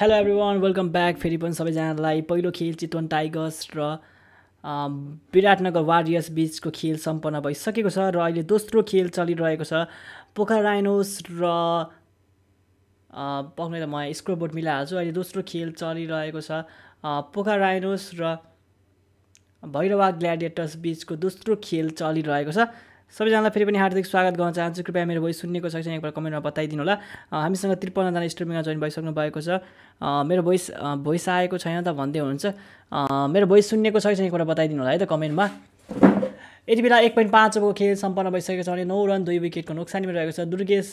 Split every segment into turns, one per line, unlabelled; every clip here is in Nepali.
Hello everyone welcome back फेरि पनि सबैजनालाई पहिलो खेल चितवन टाइगर्स र विराटनगर वारियर्स बिचको खेल सम्पन्न भइसकेको छ र अहिले दोस्रो खेल चलिरहेको छ पोखरा राइनोस र पक्ने त म बोर्ड मिलाइहाल्छु अहिले दोस्रो खेल चलिरहेको छ पोखरा राइनोस र भैरवा ग्ल्याडिएटर्स बिचको दोस्रो खेल चलिरहेको छ सबैजनालाई फेरि पनि हार्दिक स्वागत गर्न चाहन्छु कृपया मेरो भोइस सुन्नेको छ एकपल्ट कमेन्टमा बताइदिनु होला हामीसँग त्रिपन्नजना स्ट्रिमिङमा जोइन भइसक्नु भएको छ मेरो भोइस भोइस आएको छैन त भन्दै हुनुहुन्छ मेरो भोइस सुन्नेको छ छैन एकपल्ट बताइदिनु होला है त कमेन्टमा यति बेला एक पोइन्ट पाँच ओभरको खेल सम्पन्न भइसकेको छ भने नौ रन दुई विकेटको नोक्सानीमा रहेको छ दुर्गेश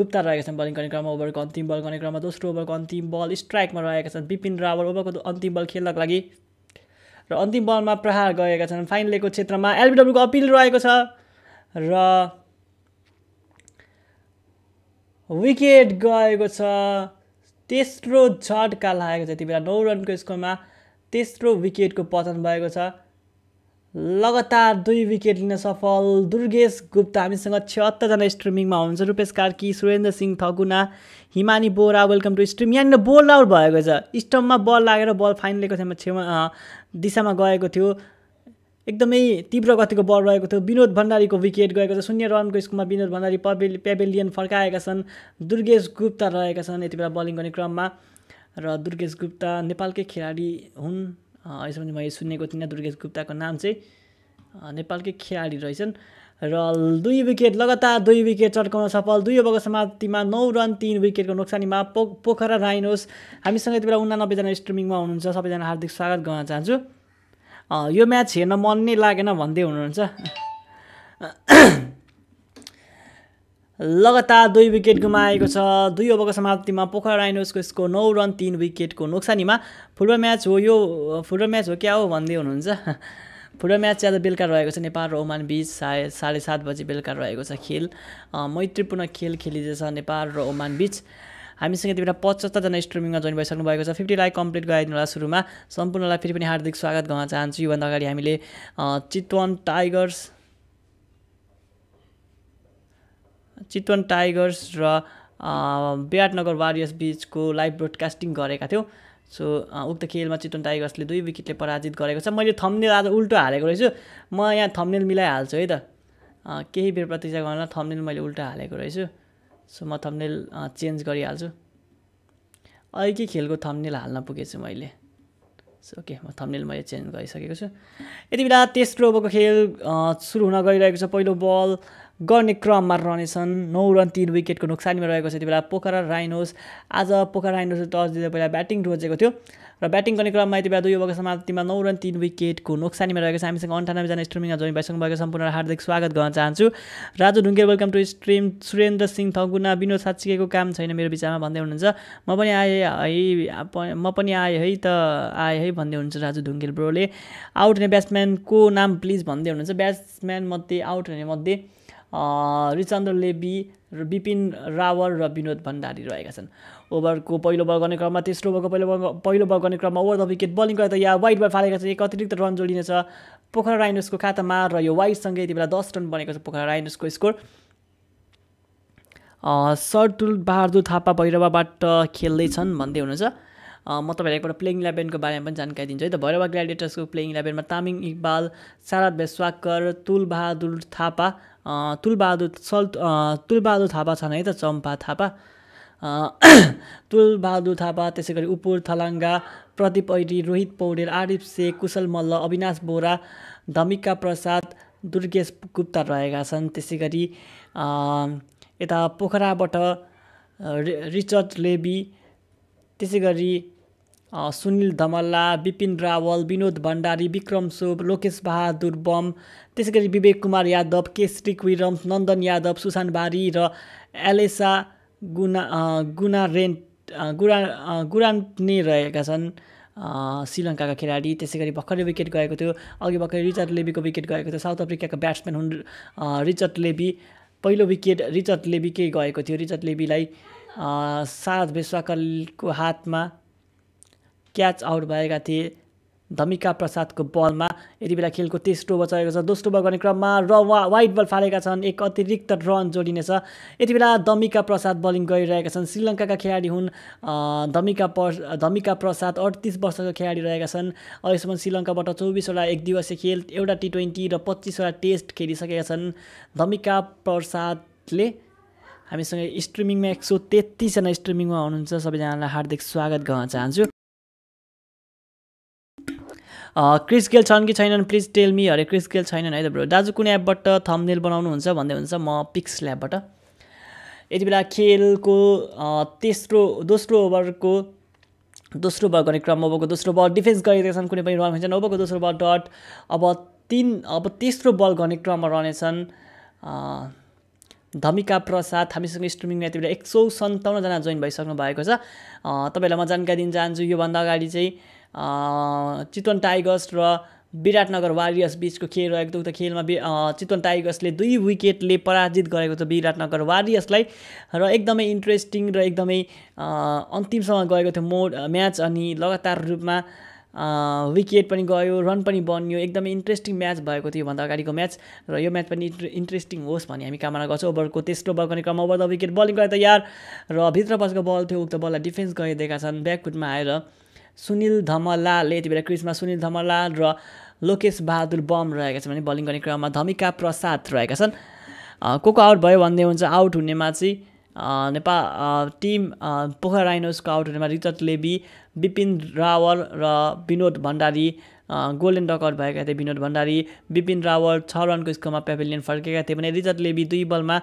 गुप्ता रहेका छन् बलिङ गर्ने क्रममा ओभरको अन्तिम बल गर्ने क्रममा दोस्रो ओभरको अन्तिम बल स्ट्राइकमा रहेका छन् बिपिन रावल ओभरको अन्तिम बल खेल्नको लागि र अन्तिम बलमा प्रहार गएका छन् फाइनलेको क्षेत्रमा एलबिडब्ल्युको अपिल रहेको छ र विकेट गएको छ तेस्रो झटका लागेको छ यति बेला नौ रनको स्कोरमा तेस्रो विकेटको पतन भएको छ लगातार दुई विकेट लिन सफल दुर्गेश गुप्ता हामीसँग छत्तरजना स्ट्रिमिङमा हुनुहुन्छ Rupesh Karki Surendra Singh Thakuna Himani Bora welcome to stream यहाँनिर बोल आउट भएको छ स्टम्पमा बल लागेर बल फाइनलेको लिएको छैन छेउमा दिशामा गएको थियो एकदमै तीव्र गतिको बल रहेको थियो विनोद भण्डारीको विकेट गएको छ शून्य रनको स्कुलमा विनोद भण्डारी पबेल पेभेलियन फर्काएका छन् दुर्गेश गुप्ता रहेका छन् यति बेला बलिङ गर्ने क्रममा र दुर्गेश गुप्ता नेपालकै खेलाडी हुन् अहिलेसम्म मैले सुनेको थिइनँ दुर्गेश गुप्ताको नाम चाहिँ नेपालकै खेलाडी रहेछन् र दुई विकेट लगातार दुई विकेट चड्काउन सफल दुई ओभरको समाप्तिमा नौ रन तिन विकेटको नोक्सानीमा पो पोखरा राइनोस हामीसँग यति बेला उनानब्बेजना स्ट्रिमिङमा हुनुहुन्छ सबैजना हार्दिक स्वागत गर्न चाहन्छु यो म्याच हेर्न मन नै लागेन भन्दै हुनुहुन्छ लगातार दुई विकेट गुमाएको छ दुई ओभरको समाप्तिमा पोखरा राइनोसको स्कोर नौ रन तिन विकेटको नोक्सानीमा फुटबल म्याच हो यो फुटबल म्याच हो क्या हो भन्दै हुनुहुन्छ फुटबल म्याच चाहिँ आज बेलुका रहेको छ नेपाल र ओमान बिच साय साढे सात बजी बेलुका रहेको छ खेल मैत्रीपूर्ण खेल खेलिँदैछ नेपाल र ओमान बिच हामीसँग यति बेला पचहत्तरजना स्ट्रिमिङमा जोइन भइसक्नु भएको छ फिफ्टी लाइक कम्प्लिट गराइदिनु होला सुरुमा सम्पूर्णलाई फेरि पनि हार्दिक स्वागत गर्न चाहन्छु योभन्दा अगाडि हामीले चितवन टाइगर्स चितवन टाइगर्स र विराटनगर वारियर्स बिचको लाइभ ब्रोडकास्टिङ गरेका थियौँ सो उक्त खेलमा चितवन टाइगर्सले दुई विकेटले पराजित गरेको छ मैले थम्नेल आज उल्टो हालेको रहेछु म यहाँ थम्नेल मिलाइहाल्छु है त केही बेर प्रतीक्षा गर्न थम्नेल मैले उल्टो हालेको रहेछु सो म थम्नेल चेन्ज गरिहाल्छु अलिक खेलको थम्नेल हाल्न पुगेछु मैले सो ओके म थम्नेल मैले चेन्ज गरिसकेको छु यति बेला तेस्रो ओभरको खेल सुरु हुन गइरहेको छ पहिलो बल गर्ने क्रममा रहनेछन् नौ रन तिन विकेटको नोक्सानीमा रहेको छ त्यति बेला पोखरा राइनोस आज पोखरा राइनोसले टस दिँदा पहिला ब्याटिङ रोजेको थियो र ब्याटिङ गर्ने क्रममा यति बेला दुई ओभरको समाप्तिमा नौ रन तिन विकेटको नोक्सानीमा रहेको छ हामीसँग अन्ठानब्बेजना स्ट्रिमिङमा जोइन भइसक्नु भएको सम्पूर्ण हार्दिक स्वागत गर्न चाहन्छु Raju Dhungel welcome to stream Surendra Singh Thaguna Binod साचिकेको काम छैन मेरो विचारमा भन्दै हुनुहुन्छ म पनि आएँ है म पनि आएँ है त आएँ है भन्दै हुनुहुन्छ राजु ढुङ्गेल ब्रोले आउट हुने ब्याट्सम्यानको नाम प्लिज भन्दै हुनुहुन्छ ब्याट्सम्यान मध्ये आउट हुने मध्ये रिचन्द्र लेबी र विपिन रावल र विनोद भण्डारी रहेका छन् ओभरको पहिलो बल गर्ने क्रममा तेस्रो ओभरको पहिलो बल पहिलो बल गर्ने क्रममा ओभर द विकेट बलिङ गर्दा या वाइड बल फालेका छन् एक अतिरिक्त रन जोडिनेछ पोखरा राइनोसको खातामा र यो वाइडसँगै यति बेला दस रन बनेको छ पोखरा राइनर्सको स्कोर सरतुल बहादुर थापा भैरवाबाट खेल्दैछन् भन्दै हुनुहुन्छ म तपाईँलाई एकपल्ट प्लेइङ इलेभेनको बारेमा पनि जानकारी दिन्छु है त भैरवा ग्ल्याडिएटर्सको प्लेइङ इलेभेनमा तामिङ इकबाल शारद भेस्वाकर तुलबहादुर थापा तुलबहादुर सल तुलबहादुर थापा छन् है त चम्पा थापा तुलबहादुर थापा त्यसै गरी उपुर थलाङ्गा प्रदीप ऐरी रोहित पौडेल आरिफ शेख कुशल मल्ल अविनाश बोरा धमिका प्रसाद दुर्गेश गुप्ता रहेका छन् त्यसै गरी यता पोखराबाट रिचर्ड लेबी त्यसै गरी सुनिल धमल्ला विपिन रावल विनोद भण्डारी विक्रम सोभ लोकेश बहादुर बम त्यसै गरी विवेक कुमार यादव केश्री क्विरम नन्दन यादव सुशान बारी र एलेसा गुना गुना रेन्ट गुरा गुरान्ट नै रहेका छन् श्रीलङ्काका खेलाडी त्यसै गरी भर्खरै विकेट गएको थियो अघि भर्खरै रिचर्ड लेबीको विकेट गएको थियो साउथ अफ्रिकाको ब्याट्सम्यान हुन् रिचर्ड लेबी पहिलो विकेट रिचर्ड लेबीकै गएको थियो रिचर्ड लेबीलाई सात विश्वाकलको हातमा क्याच आउट भएका थिए धमिका प्रसादको बलमा यति बेला खेलको तेस्रो ओभर चलेको छ दोस्रो ओभर गर्ने क्रममा र वा वाइट बल फालेका छन् एक अतिरिक्त रन जोडिनेछ यति बेला धमिका प्रसाद बलिङ गरिरहेका छन् श्रीलङ्काका खेलाडी हुन् धमिका पर धमिका प्रसाद अडतिस वर्षको खेलाडी रहेका छन् अहिलेसम्म श्रीलङ्काबाट चौबिसवटा एक दिवसीय खेल एउटा टी ट्वेन्टी र पच्चिसवटा टेस्ट खेलिसकेका छन् धमिका प्रसादले हामीसँग स्ट्रिमिङमा एक सौ तेत्तिसजना स्ट्रिमिङमा हुनुहुन्छ सबैजनालाई हार्दिक स्वागत गर्न चाहन्छु क्रिस गेल छन् कि छैनन् प्लिज टेल मी अरे क्रिस गेल छैनन् है त ब्रो दाजु कुनै एपबाट थम्नेल बनाउनुहुन्छ भन्दै हुन्छ म पिक्स ल्याबबाट यति बेला खेलको तेस्रो दोस्रो ओभरको दोस्रो बल गर्ने क्रममा ओभरको दोस्रो बल डिफेन्स गरिरहेका छन् कुनै पनि रन हुन्छन् ओभरको दोस्रो बल डट अब तिन अब तेस्रो बल गर्ने क्रममा रहनेछन् धमिका प्रसाद हामीसँग स्ट्रिमिङ यति बेला एक सौ सन्ताउन्नजना जोइन भइसक्नु भएको छ तपाईँहरूलाई म जानकारी दिन चाहन्छु योभन्दा अगाडि चाहिँ चितवन टाइगर्स र विराटनगर वारियर्स बिचको खेल रहेको उक्त खेलमा चितवन टाइगर्सले दुई विकेटले पराजित गरेको छ विराटनगर वारियर्सलाई र एकदमै इन्ट्रेस्टिङ र एकदमै अन्तिमसम्म गएको थियो मोड म्याच अनि लगातार रूपमा विकेट पनि गयो रन पनि बन्यो एकदमै इन्ट्रेस्टिङ म्याच भएको थियो भन्दा अगाडिको म्याच र यो म्याच पनि इन्ट्रेस्टिङ होस् भन्ने हामी कामना गर्छौँ ओभरको तेस्रो बल गर्ने क्रममा ओभर द विकेट बलिङ त तयार र भित्र बसेको बल थियो उक्त बललाई डिफेन्स गरिदिएका छन् ब्याकफुटमा आएर सुनिल धमलाल यति बेला क्रिजमा सुनिल धमलाल र लोकेश बहादुर बम रहेका छन् भने बलिङ गर्ने क्रममा धमिका प्रसाद रहेका छन् को को आउट भयो भन्दै हुन्छ आउट हुनेमा चाहिँ नेपाल टिम पोखरा राइनोसको आउट हुनेमा रितत लेबी बिपिन रावल र विनोद भण्डारी गोल्डन डकआउट भएका थिए विनोद भण्डारी विपिन रावल छ रनको स्कोरमा पेभिलियन फर्केका थिए भने रिचर्ड लेबी दुई बलमा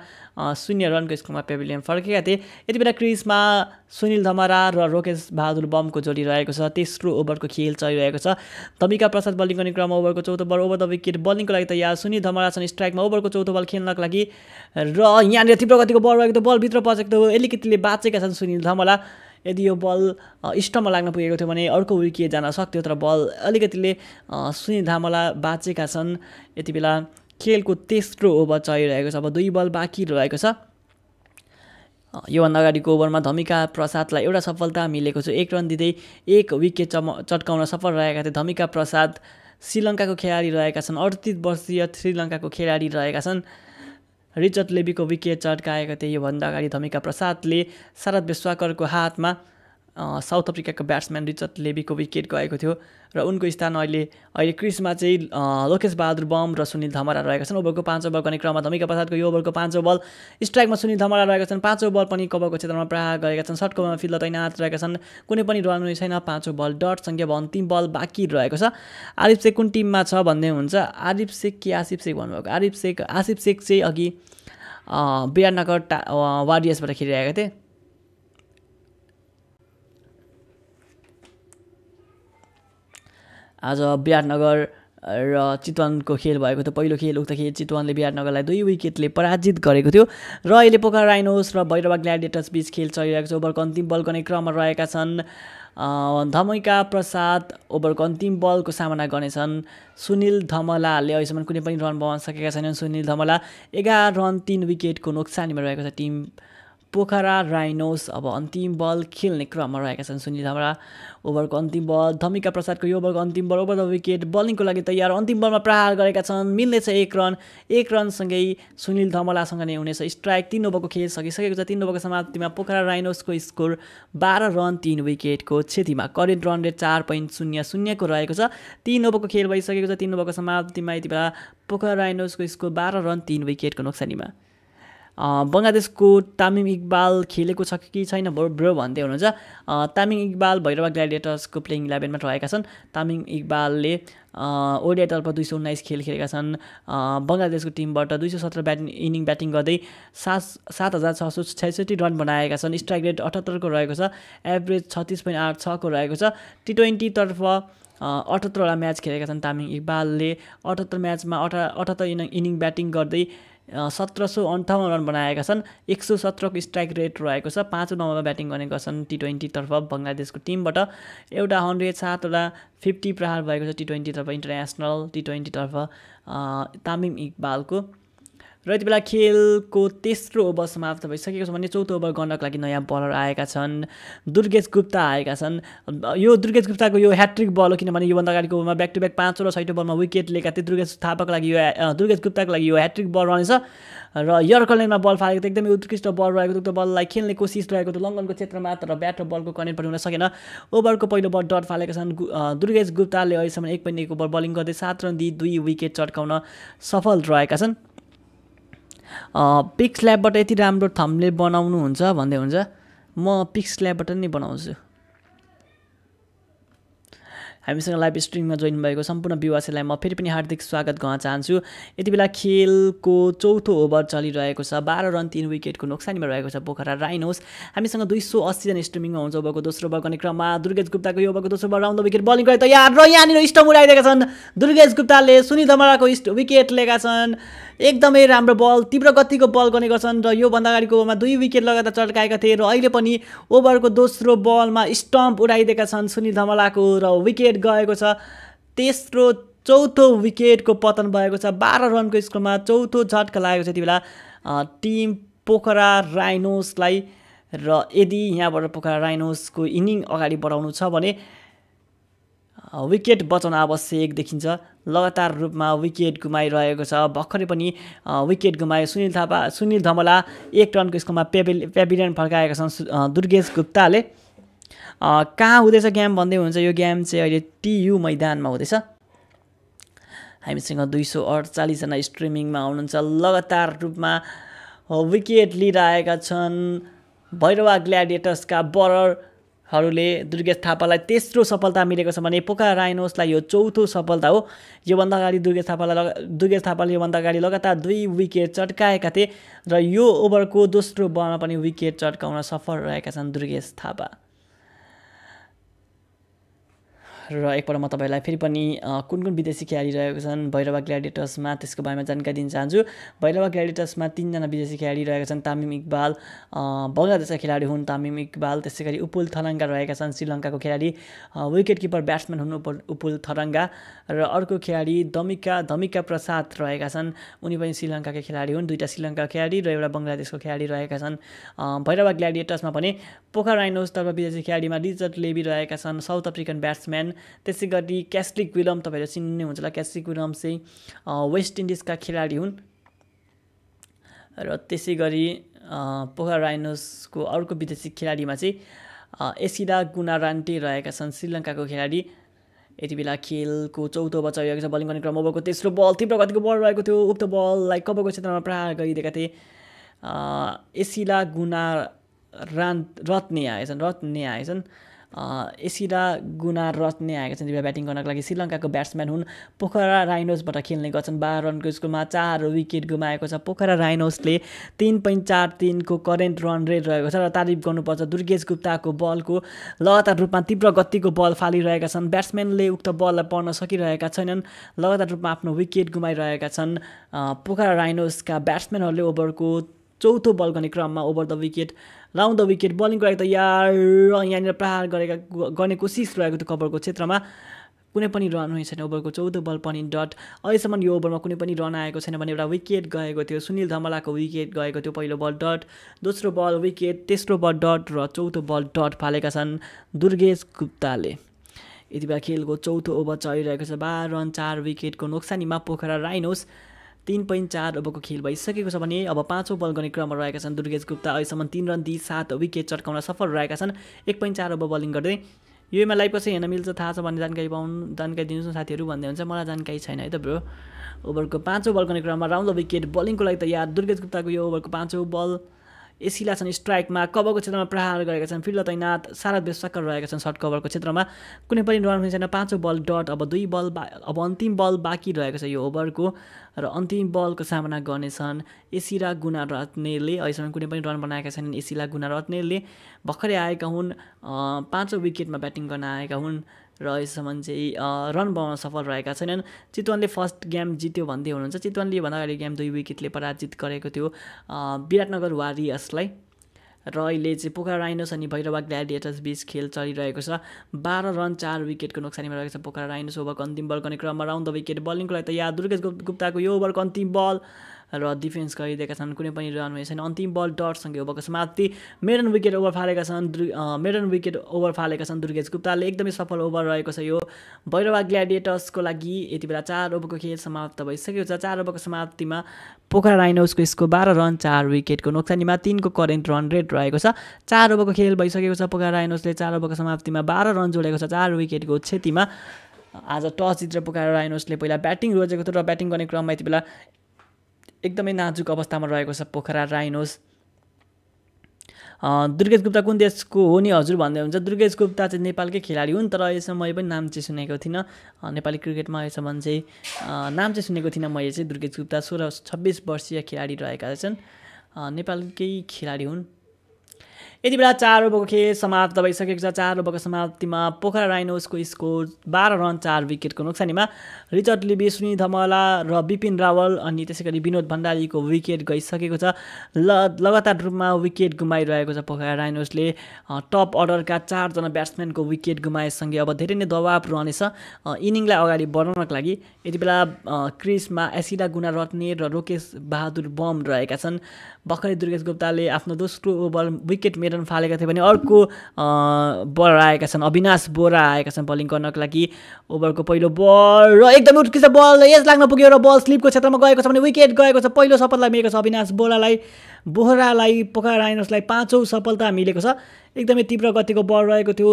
शून्य रनको स्कोरमा पेभिलियन फर्केका थिए यति बेला क्रिजमा सुनिल धमरा र रोकेश बहादुर बमको जोडी रहेको छ तेस्रो ओभरको खेल चलिरहेको छ धमिका प्रसाद बलिङ गर्ने क्रममा ओभरको चौथो बल ओभर द विकेट बलिङको लागि तयार सुनिल धमरा छन् स्ट्राइकमा ओभरको चौथो बल खेल्नको लागि र यहाँनिर तीव्र गतिको बल रहेको बलभित्र पसेको अलिकतिले बाँचेका छन् सुनिल धमला यदि यो बल इष्टमा लाग्न पुगेको थियो भने अर्को विकिए जान सक्थ्यो तर बल अलिकतिले सुनि धामला बाँचेका छन् यति बेला खेलको तेस्रो ओभर चलिरहेको छ अब दुई बल बाँकी रहेको छ योभन्दा अगाडिको ओभरमा धमिका प्रसादलाई एउटा सफलता मिलेको छ एक रन दिँदै एक विकेट चम चट्काउन सफल रहेका थिए धमिका प्रसाद श्रीलङ्काको खेलाडी रहेका छन् अडतिस वर्षीय श्रीलङ्काको खेलाडी रहेका छन् रिचर्ड लेबीको विकेट चड्काएका थिए योभन्दा अगाडि धमिका प्रसादले शरद विश्वाकरको हातमा साउथ अफ्रिकाको ब्याट्सम्यान रिचर्ड लेबीको विकेट गएको थियो र उनको स्थान अहिले अहिले क्रिसमा चाहिँ लोकेश बहादुर बम र सुनिल धमरा रहेका छन् ओभरको पाँचौँ बल गर्ने क्रममा धमिका प्रसादको यो ओभरको पाँचौँ बल स्ट्राइकमा सुनिल धमरा रहेका छन् पाँचौँ बल पनि कभरको क्षेत्रमा प्राय गरेका छन् सर्टकोमा फिल्ड तैनात रहेका छन् कुनै पनि रन छैन पाँचौँ बल डट सङ्ख्या भयो अन्तिम बल बाँकी रहेको छ आरिफ शेख कुन टिममा छ भन्ने हुन्छ आरिफ शेख कि आसिफ शेख भन्नुभएको आरिफ शेख आसिफ शेख चाहिँ अघि विराटनगर टा वारियर्सबाट खेलिरहेका थिए आज विराटनगर र चितवनको खेल भएको थियो पहिलो खेल उक्त चितवनले विराटनगरलाई दुई विकेटले पराजित गरेको थियो र अहिले पोखरा राइनोस र भैरवा ग्ल्याडिएटर्स बिच खेल चलिरहेको छ ओभरको अन्तिम बल गर्ने क्रममा रहेका छन् धमैका प्रसाद ओभरको अन्तिम बलको सामना गर्नेछन् सुनिल धमलाले अहिलेसम्म कुनै पनि रन बनाउन सकेका छैनन् सुनिल धमला एघार रन तिन विकेटको नोक्सानीमा रहेको छ टिम पोखरा राइनोस अब अन्तिम बल खेल्ने क्रममा रहेका छन् सुनिल धामरा ओभरको अन्तिम बल धमिका प्रसादको यो ओभरको अन्तिम बल ओभर द विकेट बलिङको लागि तयार अन्तिम बलमा प्रहार गरेका छन् मिल्नेछ एक रन एक रनसँगै सुनिल धमलासँग नै हुनेछ स्ट्राइक तिन ओभरको खेल सकिसकेको छ तिन ओभरको समाप्तिमा पोखरा राइनोसको स्कोर बाह्र रन तिन विकेटको क्षतिमा करेन्ट रन रेट चार पोइन्ट शून्य शून्यको रहेको छ तिन ओभरको खेल भइसकेको छ तिन ओभरको समाप्तिमा यति बेला पोखरा राइनोसको स्कोर बाह्र रन तिन विकेटको नोक्सानीमा बङ्गलादेशको तामिम इकबाल खेलेको छ कि छैन ब्रो भन्दै हुनुहुन्छ तामिङ इकबाल भैरवा ग्ल्याडिएटर्सको प्लेइङ इलेभेनमा रहेका छन् तामिङ इकबालले ओडियातर्फ दुई सय उन्नाइस खेल खेलेका छन् बङ्गलादेशको टिमबाट दुई सय सत्र ब्याटिङ इनिङ ब्याटिङ गर्दै सात सात हजार छ सय छैसठी रन बनाएका छन् स्ट्राइक रेट अठहत्तरको रहेको छ एभरेज छत्तिस पोइन्ट आठ छको रहेको छ टी ट्वेन्टीतर्फ अठहत्तरवटा म्याच खेलेका छन् तामिङ इकबालले अठहत्तर म्याचमा अठ अठहत्तर इनिङ इनिङ ब्याटिङ गर्दै सत्र सौ अन्ठाउन्न रन बनाएका छन् एक सौ सत्रको स्ट्राइक रेट रहेको छ पाँचौँ नम्बरमा ब्याटिङ गर्ने गर्छन् टी ट्वेन्टीतर्फ बङ्गलादेशको टिमबाट एउटा हन्ड्रेड सातवटा फिफ्टी प्रहार भएको छ टी ट्वेन्टीतर्फ इन्टरनेसनल टी ट्वेन्टीतर्फ तामिम इकबालको र यति बेला खेलको तेस्रो ओभर समाप्त भइसकेको छ भने चौथो ओभर गर्नको लागि नयाँ बलर आएका छन् दुर्गेश गुप्ता आएका छन् यो दुर्गेश गुप्ताको यो ह्याट्रिक बल हो किनभने योभन्दा अगाडिको ओभरमा ब्याक टु ब्याक र छैटो बलमा विकेट लिएका थिए दुर्गेश थापाको लागि यो दुर्गेश गुप्ताको लागि यो ह्याट्रिक बल रहनेछ र यर्कलेनमा बल फालेको त एकदमै उत्कृष्ट बल रहेको थियो त्यो बललाई खेल्ने कोसिस रहेको थियो लङ्गनको क्षेत्रमा तर ब्याट र बलको कनेक्ट पनि हुन सकेन ओभरको पहिलो बल डट फालेका छन् दुर्गेश गुप्ताले अहिलेसम्म एक पनि एक ओभर बलिङ गर्दै सात रन दिई दुई विकेट चट्काउन सफल रहेका छन् पिक्स ल्याबबाट यति राम्रो थम्बनेल बनाउनुहुन्छ भन्दै हुन्छ म पिक्स ल्याबबाट नै बनाउँछु हामीसँग लाइभ स्ट्रिममा जोइन भएको सम्पूर्ण बिवासीलाई म फेरि पनि हार्दिक स्वागत गर्न चाहन्छु यति बेला खेलको चौथो ओभर चलिरहेको छ बाह्र रन तिन विकेटको नोक्सानीमा रहेको छ पोखरा राइनोस हामीसँग दुई सौ अस्सीजना स्ट्रिमिङमा हुन्छ ओभरको दोस्रो ओभर गर्ने क्रममा दुर्गेश गुप्ताको यो ओभरको दोस्रो ओभर राउन्ड विकेट बलिङ त तयार र यहाँनिर इष्ट उडाइदिएका छन् दुर्गेश गुप्ताले सुनिल धमराको इस्ट विकेट लिएका छन् एकदमै राम्रो बल तीव्र गतिको बल गर्ने गर्छन् र योभन्दा अगाडिको ओभरमा दुई विकेट लगातार चड्काएका थिए र अहिले पनि ओभरको दोस्रो बलमा स्टम्प उडाइदिएका छन् सुनिल धमलाको र विकेट विकेट गएको छ तेस्रो चौथो विकेटको पतन भएको छ बाह्र रनको स्कोरमा चौथो झट्का लागेको छ त्यति बेला टिम पोखरा राइनोसलाई र यदि यहाँबाट पोखरा राइनोसको इनिङ अगाडि बढाउनु छ भने विकेट बचाउन आवश्यक देखिन्छ लगातार रूपमा विकेट गुमाइरहेको छ भर्खरै पनि विकेट गुमाए सुनिल थापा सुनिल धमला एक रनको स्कोरमा पेबिल पेबिलियन फर्काएका छन् दुर्गेश गुप्ताले कहाँ हुँदैछ गेम भन्दै हुन्छ यो गेम चाहिँ अहिले टियु मैदानमा हुँदैछ हामीसँग दुई सौ अडचालिसजना स्ट्रिमिङमा हुनुहुन्छ लगातार रूपमा विकेट लिएर छन् भैरवा ग्ल्याडिएटर्सका बलरहरूले दुर्गेश थापालाई तेस्रो सफलता मिलेको छ भने पोका राइनोसलाई यो चौथो सफलता हो योभन्दा अगाडि दुर्गेश थापालाई लगा दुर्गेश थापाले योभन्दा अगाडि लगातार दुई विकेट चड्काएका थिए र यो ओभरको दोस्रो बलमा पनि विकेट चड्काउन सफल रहेका छन् दुर्गेश थापा र एकपल्ट म तपाईँलाई फेरि पनि कुन कुन विदेशी खेलाडी रहेको छन् भैरवा ग्ल्याडिएटर्समा त्यसको बारेमा जानकारी दिन चाहन्छु भैरवा ग्ल्याडिएटर्समा तिनजना विदेशी खेलाडी रहेका छन् तामिम इकबाल बङ्गलादेशका खेलाडी हुन् तामिम इकबाल त्यसै गरी उपुल थरङ्गा रहेका छन् श्रीलङ्काको खेलाडी विकेट किपर ब्याट्सम्यान हुनु उपुल थरङ्गा र अर्को खेलाडी दमिका धमिका प्रसाद रहेका छन् उनी पनि श्रीलङ्काका खेलाडी हुन् दुईवटा श्रीलङ्का खेलाडी र एउटा बङ्गलादेशको खेलाडी रहेका छन् भैरवा ग्ल्याडिएटर्समा पनि पोखरा राइनोस तर्फ विदेशी खेलाडीमा रिचर्ड लेबी रहेका छन् साउथ अफ्रिकन ब्याट्सम्यान त्यसै गरी क्यासलिक विलम तपाईँहरू चिन्नै हुन्छ होला क्यासलिक विलम चाहिँ वेस्ट इन्डिजका खेलाडी हुन् र त्यसै गरी पोखरा राइनोसको अर्को विदेशी खेलाडीमा चाहिँ एसिदा गुनारान्टे रहेका छन् श्रीलङ्काको खेलाडी यति बेला खेलको चौथो बच्चा रहेको छ बलिङ गर्ने क्रम ओभरको तेस्रो बल तीव्र गतिको बल रहेको थियो उक्त बल लाइक कबको क्षेत्रमा प्रहार गरिदिएका थिए एसिला गुना रान रत्ने आएछन् रत्ने आएछन् एसिला गुना रत्ने आएका छन् ब्याटिङ गर्नको लागि श्रीलङ्काको ब्याट्सम्यान हुन् पोखरा राइनोसबाट खेल्ने गर्छन् बाह्र रनको स्कोरमा चार विकेट गुमाएको छ पोखरा राइनोसले तिन पोइन्ट चार तिनको करेन्ट रन रेट रहेको छ र तारिफ गर्नुपर्छ दुर्गेश गुप्ताको बलको लगातार रूपमा तीव्र गतिको बल फालिरहेका छन् ब्याट्सम्यानले उक्त बललाई पढ्न सकिरहेका छैनन् लगातार रूपमा आफ्नो विकेट गुमाइरहेका छन् पोखरा राइनोसका ब्याट्सम्यानहरूले ओभरको चौथो बल गर्ने क्रममा over the wicket round the wicket bowling गरेको त यार यहाँनिर प्रहार गरेका गर्ने कोसिस रहेको थियो कपरको क्षेत्रमा कुनै पनि रन हुने छैन ओभरको चौध बल पनि डट अहिलेसम्म यो ओभरमा कुनै पनि रन आएको छैन भने एउटा विकेट गएको थियो सुनिल धमलाको विकेट गएको थियो पहिलो बल डट दोस्रो बल विकेट तेस्रो बल डट र चौथो बल डट फालेका छन् दुर्गेश गुप्ताले यति बेला खेलको चौथो ओभर चलिरहेको छ बाह्र रन चार विकेटको नोक्सानीमा पोखरा राइनोस तिन पोइन्ट चार ओभरको खेल भइसकेको छ भने अब पाँचौँ बल गर्ने क्रममा रहेका छन् दुर्गेश गुप्ता अहिलेसम्म तिन रन दिई सात विकेट चट्काउन सफल रहेका छन् एक पोइन्ट चार ओभर बलिङ गर्दै युएमा लाइभ कसरी हेर्न मिल्छ थाहा छ भन्ने जानकारी पाउनु जानकारी दिनुहोस् न साथीहरू भन्दै हुन्छ मलाई जानकारी छैन है त ब्रो ओभरको पाँचौँ बल गर्ने क्रममा राउन्ड विकेट बलिङको लागि त याद दुर्गेश गुप्ताको यो ओभरको पाँचौँ बल एसिला छन् स्ट्राइकमा कभरको क्षेत्रमा प्रहार गरेका छन् फिल्ड तैनात सारा बेसक्कर रहेका छन् सर्ट कभरको क्षेत्रमा कुनै पनि रन हुने छैन पाँचौँ बल डट अब दुई बल बा अब अन्तिम बल बाँकी रहेको छ यो ओभरको र अन्तिम बलको सामना गर्नेछन् एसिला गुना रत्नेले अहिलेसम्म कुनै पनि रन बनाएका छैनन् एसिला गुना रत्नेले भर्खरै आएका हुन् पाँचौँ विकेटमा ब्याटिङ गर्न आएका हुन् र अहिलेसम्म चाहिँ रन बनाउन सफल रहेका छैनन् चितवनले फर्स्ट गेम जित्यो भन्दै हुनुहुन्छ चितवनले भन्दा अगाडि गेम दुई विकेटले पराजित गरेको थियो विराटनगर वारियर्सलाई र अहिले चाहिँ पोखरा राइनोस अनि भैरवा ग्ल्याडिएटर्स बिच खेल चलिरहेको छ बाह्र रन चार विकेटको नोक्सानीमा रहेको छ पोखरा राइनोस ओभरको अन्तिम बल गर्ने क्रममा राउन्ड द विकेट बलिङको लागि त यहाँ दुर्गेश गुप्ताको यो ओभरको अन्तिम बल र डिफेन्स गरिदिएका छन् कुनै पनि रन छैन अन्तिम बल डटसँगै भएको छ माथि मेरन विकेट ओभर फालेका छन् मेरन विकेट ओभर फालेका छन् दुर्गेश गुप्ताले एकदमै सफल ओभर रहेको छ यो भैरवा ग्ल्याडिएटर्सको लागि यति बेला चार ओभरको खेल समाप्त भइसकेको छ चार ओभरको समाप्तिमा पोखरा राइनोसको यसको बाह्र रन चार विकेटको नोक्सानीमा तिनको करेन्ट रन रेट रहेको छ चार ओभरको खेल भइसकेको छ पोखरा राइनोसले चार ओभरको समाप्तिमा बाह्र रन जोडेको छ चार विकेटको क्षतिमा आज टस जितेर पोखरा राइनोसले पहिला ब्याटिङ रोजेको थियो र ब्याटिङ गर्ने क्रममा यति बेला एकदमै नाजुक अवस्थामा रहेको छ पोखरा राइनोस दुर्गेश गुप्ता कुन देशको हो नि हजुर भन्दै हुन्छ दुर्गेश गुप्ता चाहिँ नेपालकै खेलाडी हुन् तर अहिलेसम्म मैले पनि नाम चाहिँ सुनेको थिइनँ नेपाली क्रिकेटमा अहिलेसम्म चाहिँ नाम चाहिँ सुनेको थिइनँ मैले चाहिँ दुर्गेश गुप्ता सोह्र छब्बिस वर्षीय खेलाडी रहेका रहेछन् नेपालकै खेलाडी हुन् यति बेला चार ओभरको खेल समाप्त भइसकेको छ चार ओभरको समाप्तिमा पोखरा राइनोसको स्कोर बाह्र रन चार विकेटको नोक्सानीमा रिचर्ड लिबी सुनि धमला र बिपिन रावल अनि त्यसै गरी विनोद भण्डारीको विकेट गइसकेको छ ल लगातार रूपमा विकेट गुमाइरहेको छ पोखरा राइनोसले टप अर्डरका चारजना ब्याट्सम्यानको विकेट गुमाएसँगै अब धेरै नै दबाब रहनेछ इनिङलाई अगाडि बढाउनको लागि यति बेला क्रिसमा एसिडा गुना रत्ने र रोकेश बहादुर बम रहेका छन् भर्खरै दुर्गेश गुप्ताले आफ्नो दोस्रो ओभर विकेट मेरो ब्याटन फालेका थिए भने अर्को बलर आएका छन् अविनाश बोरा आएका छन् बलिङ गर्नको लागि ओभरको पहिलो बल र एकदमै उत्कृष्ट बल यस लाग्न पुग्यो र बल स्लिपको क्षेत्रमा गएको छ भने विकेट गएको छ पहिलो सफलता मिलेको छ अविनाश बोरालाई बोहरालाई पोखरा राइनर्सलाई पाँचौँ सफलता मिलेको छ एकदमै तीव्र गतिको बल रहेको थियो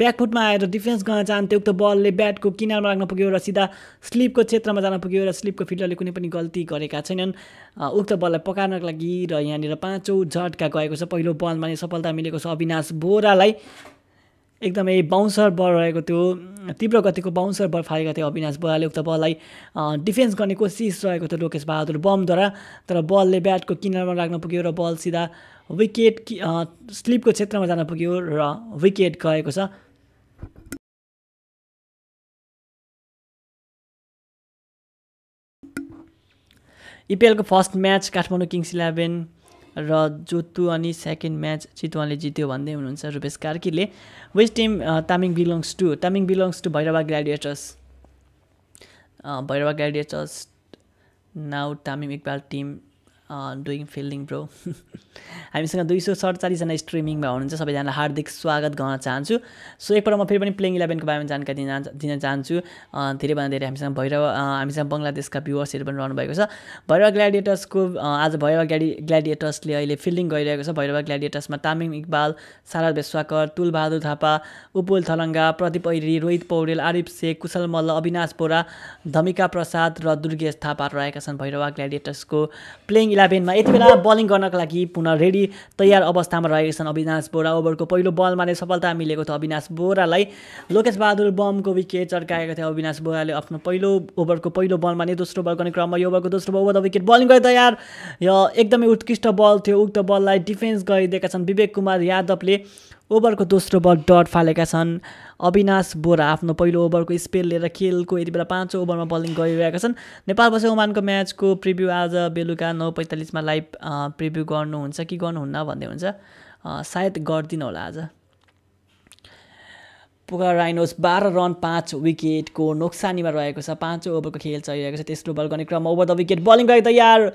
ब्याकफुटमा आएर डिफेन्स गर्न चाहन्थ्यो उक्त बलले ब्याटको किनारमा लाग्न पुग्यो र सिधा स्लिपको क्षेत्रमा जान पुग्यो र स्लिपको फिल्डरले कुनै पनि गल्ती गरेका छैनन् उक्त बललाई पकार्नको लागि र यहाँनिर पाँचौँ झट्का गएको छ पहिलो बलमा सफलता मिलेको छ अविनाश बोरालाई एकदमै बााउन्सर बल रहेको थियो तीव्र गतिको बााउन्सर बल फालेका थियो अविनाश बोराले उक्त बललाई डिफेन्स गर्ने कोसिस रहेको थियो लोकेश बहादुर बमद्वारा तर बलले ब्याटको किनारमा लाग्न पुग्यो र बल सिधा विकेट स्लिपको क्षेत्रमा जान पुग्यो र विकेट गएको छ इपिएलको first match Kathmandu kings eleven र जोतु अनि सेकेन्ड म्याच चितवनले जित्यो भन्दै हुनुहुन्छ रुपेश कार्कीले which team Tamim belongs to Tamim belongs to Bhairahawa gladiators Bhairahawa gladiators now Tamim Iqbal team doing fielding bro हामीसँग दुई सय सडचालिसजना स्ट्रिमिङमा हुनुहुन्छ सबैजनालाई हार्दिक स्वागत गर्न चाहन्छु सो एकपल्ट म फेरि पनि प्लेइङ इलेभेनको बारेमा जानकारी दिन दिन चाहन्छु धेरैभन्दा धेरै हामीसँग भैरव हामीसँग बङ्गलादेशका भ्युवर्सहरू पनि रहनुभएको छ भैरव ग्ल्याडिएटर्सको आज भैरव ग्ल्याडि ग्ल्याडिएटर्सले अहिले फिल्डिङ गरिरहेको छ भैरव ग्ल्याडिएटर्समा तामिङ इकबाल सारद बेस्वाकर तुलबहादुर थापा उपुल थलङ्गा प्रदीप ऐरी रोहित पौडेल आरिफ शेख कुशल मल्ल अविनाश बोरा धमिका प्रसाद र दुर्गेश थापा रहेका छन् भैरव ग्ल्याडिएटर्सको प्लेइङ इलेभेनमा यति बेला बलिङ गर्नको लागि पुनः रेडी तयार अवस्थामा रहेका छन् अविनाश बोरा ओभरको पहिलो बलमा नै सफलता मिलेको थियो अविनाश बोरालाई लोकेश बहादुर बमको विकेट चर्काएको थियो अविनाश बोराले आफ्नो पहिलो ओभरको पहिलो बलमा नै दोस्रो बल गर्ने क्रममा यो ओभरको दोस्रो ओभर विकेट बलिङ गरे तयार यो एकदमै उत्कृष्ट बल थियो उक्त बललाई डिफेन्स गरिदिएका छन् विवेक कुमार यादवले ओभरको दोस्रो बल डट फालेका छन् अविनाश बोरा आफ्नो पहिलो ओभरको स्पेल लिएर खेलको यति बेला पाँचौँ ओभरमा बलिङ गरिरहेका छन् नेपाल वर्ष ओमानको म्याचको प्रिभ्यू आज बेलुका नौ पैँतालिसमा लाइभ प्रिभ्यू गर्नुहुन्छ कि गर्नुहुन्न भन्दै हुन्छ सायद गरिदिनु होला आज पुकार राइनोस बाह्र रन पाँच विकेटको नोक्सानीमा रहेको छ पाँचौँ ओभरको खेल चलिरहेको छ तेस्रो बल गर्ने क्रममा ओभर द विकेट बलिङ गरी तयार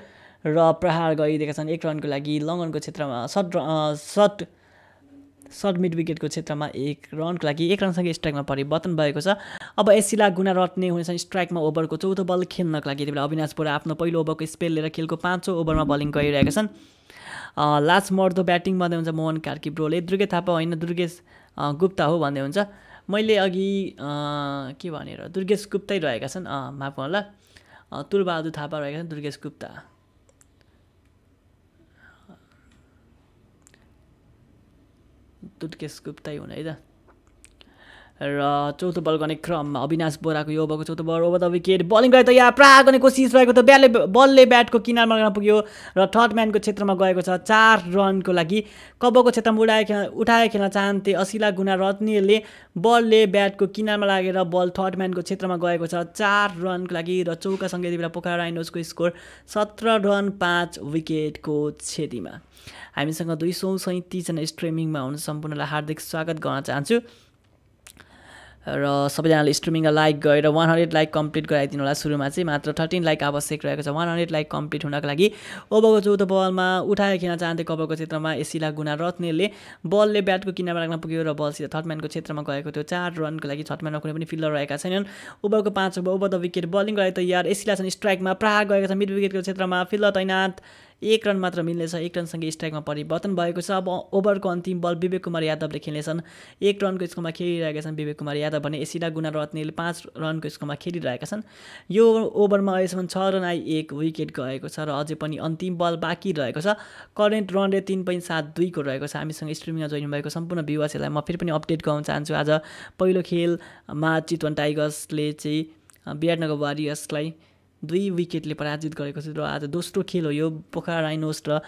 र प्रहार गरिदिएका छन् एक रनको लागि लङ्गनको क्षेत्रमा सट सट सर्ट मिड विकेटको क्षेत्रमा एक रनको लागि एक रनसँगै स्ट्राइकमा परिवर्तन भएको छ अब एसिला गुना रत्ने हुनेछ स्ट्राइकमा ओभरको चौथो बल खेल्नको लागि यति बेला अविनाश बोरा आफ्नो पहिलो ओभरको स्पेल लिएर खेलको पाँचौँ ओभरमा बलिङ गरिरहेका छन् लास्ट मर्दो ब्याटिङ भन्दै हुन्छ मोहन कार्की ब्रोले दुर्गे थापा होइन दुर्गेश गुप्ता हो भन्दै हुन्छ मैले अघि के भनेर दुर्गेश गुप्तै रहेका छन् माफ होला तुलबहादुर थापा रहेका छन् Durgesh Gupta tudo que scoop tá aí, né? र चौथो बल गर्ने क्रममा अविनाश बोराको यो ओभरको चौथो ball over the wicket bowling गरे त यहाँ प्राय गर्ने कोसिस रहेको त ब्याले बलले ब्याटको किनारमा पुग्यो र थर्ड म्यानको क्षेत्रमा गएको छ चार रनको लागि कबको क्षेत्रमा उडाए खेल उठाएर खेल्न चाहन्थे असिला गुना रत्नीले बलले ब्याटको किनारमा लागेर बल थर्ड म्यानको क्षेत्रमा गएको छ चार रनको लागि र सँगै यति बेला पोखरा राइनोजको स्कोर सत्र रन पाँच विकेटको क्षतिमा हामीसँग दुई सौ सैँतिसजना स्ट्रिमिङमा हुनु सम्पूर्णलाई हार्दिक स्वागत गर्न चाहन्छु र सबैजनाले स्ट्रिमिङ लाइक गरेर वान हन्ड्रेड लाइक कम्प्लिट गराइदिनु होला सुरुमा चाहिँ मात्र थर्टिन लाइक आवश्यक रहेको छ वान हन्ड्रेड लाइक कम्प्लिट हुनको लागि ओभरको चौध बलमा उठाएर खेल्न चाहन्थे कभरको क्षेत्रमा एसिला गुना रत्नेले बलले ब्याटको किनारमा राख्न पुग्यो र बल बलसित थर्डम्यानको क्षेत्रमा गएको थियो चार रनको लागि थर्टम्यानमा कुनै पनि फिल्डर रहेका छैनन् ओभरको पाँच over over the wicket bowling गराए तयार एसिला छन् स्ट्राइकमा प्रहार गएको छ मिड विकेटको क्षेत्रमा फिल्डर तैनाथ एक रन मात्र मिल्नेछ एक रनसँगै स्ट्राइकमा परिवर्तन भएको छ अब ओभरको अन्तिम बल विवेक कुमार यादवले खेल्नेछन् एक रनको स्कोरमा खेलिरहेका छन् विवेक कुमार यादव भने एसिला गुना रत्नेले पाँच रनको स्कोरमा खेलिरहेका छन् यो ओभरमा अहिलेसम्म छ रन आई एक विकेट गएको छ र अझै पनि अन्तिम बल बाँकी रहेको छ करेन्ट रन रेट तिन पोइन्ट सात दुईको रहेको छ हामीसँग स्ट्रिमिङमा जोइन भएको सम्पूर्ण विवासीलाई म फेरि पनि अपडेट गराउन चाहन्छु आज पहिलो खेलमा चितवन टाइगर्सले चाहिँ विराटनगर वारियर्सलाई दुई विकेटले पराजित गरेको छ र आज दोस्रो खेल हो यो पोखरा राइनोस र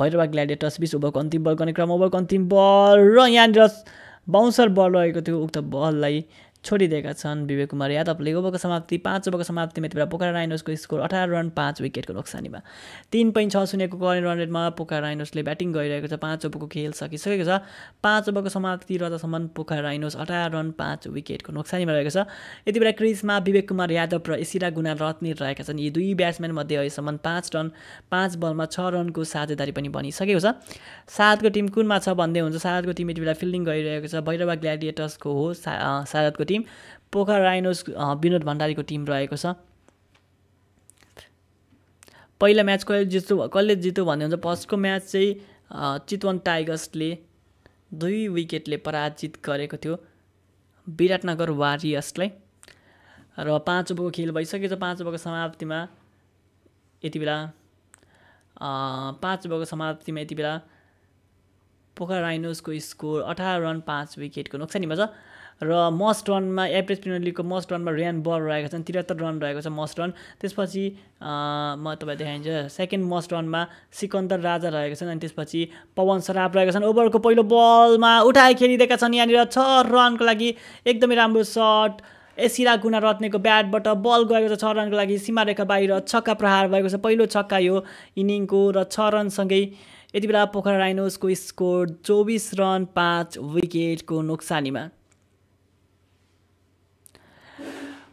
भैरवा ग्ल्याडेटर्स बिच ओभरको अन्तिम बल गर्ने क्रम ओभरको अन्तिम बल र यहाँनिर बााउन्सर बल रहेको थियो उक्त बललाई छोडिदिएका छन् विवेक कुमार यादवले ओभरको समाप्ति पाँच ओभरको समाप्तिमा यति बेला पोखरा राइनोसको स्कोर अठार रन पाँच विकेटको नोक्सानीमा तिन पोइन्ट छ शून्यको करेन्ट रन रेटमा पोखरा राइनोसले ब्याटिङ गरिरहेको छ पाँच ओभरको खेल सकिसकेको छ पाँच ओभरको समाप्ति रहँदासम्म पोखरा राइनोस अठार रन पाँच विकेटको नोक्सानीमा रहेको छ यति बेला क्रिजमा विवेक कुमार यादव र एसिरा गुना रत्नी रहेका छन् यी दुई ब्याट्सम्यानमध्ये अहिलेसम्म पाँच रन पाँच बलमा छ रनको साझेदारी पनि बनिसकेको छ साथको टिम कुनमा छ भन्दै हुन्छ साथको टिम यति बेला फिल्डिङ गरिरहेको छ भैरवा ग्ल्याडिएटर्सको हो सारदको टिम पोखरा राइनोस विनोद भण्डारीको टिम रहेको छ पहिला म्याच कहिले जित्छु कसले जित्यो भन्ने हुन्छ फर्स्टको म्याच चाहिँ चितवन टाइगर्सले दुई विकेटले पराजित गरेको थियो विराटनगर वारियर्सलाई र पाँच ओभरको खेल भइसकेछ पाँच ओभरको समाप्तिमा यति बेला पाँच ओभरको समाप्तिमा यति बेला पोखरा राइनोसको स्कोर अठार रन पाँच विकेटको नोक्सानीमा छ र मस्ट रनमा एभरेज प्रिमियर लिगको मस्ट रनमा रन बल रहेको छन् त्रिहत्तर रन रहेको छ मस्ट रन त्यसपछि म तपाईँ देखाइन्छ सेकेन्ड मस्ट रनमा सिकन्दर राजा रहेको छन् अनि त्यसपछि पवन सराफ रहेको छन् ओभरको पहिलो बलमा उठाए खेलिरहेका छन् यहाँनिर छ रनको लागि एकदमै राम्रो सट एसिरा गुना रत्नेको ब्याटबाट बल गएको छ छ रनको लागि सीमारेखा बाहिर छक्का प्रहार भएको छ पहिलो छक्का यो इनिङको र छ रनसँगै यति बेला पोखरा राइनोसको स्कोर चौबिस रन पाँच विकेटको नोक्सानीमा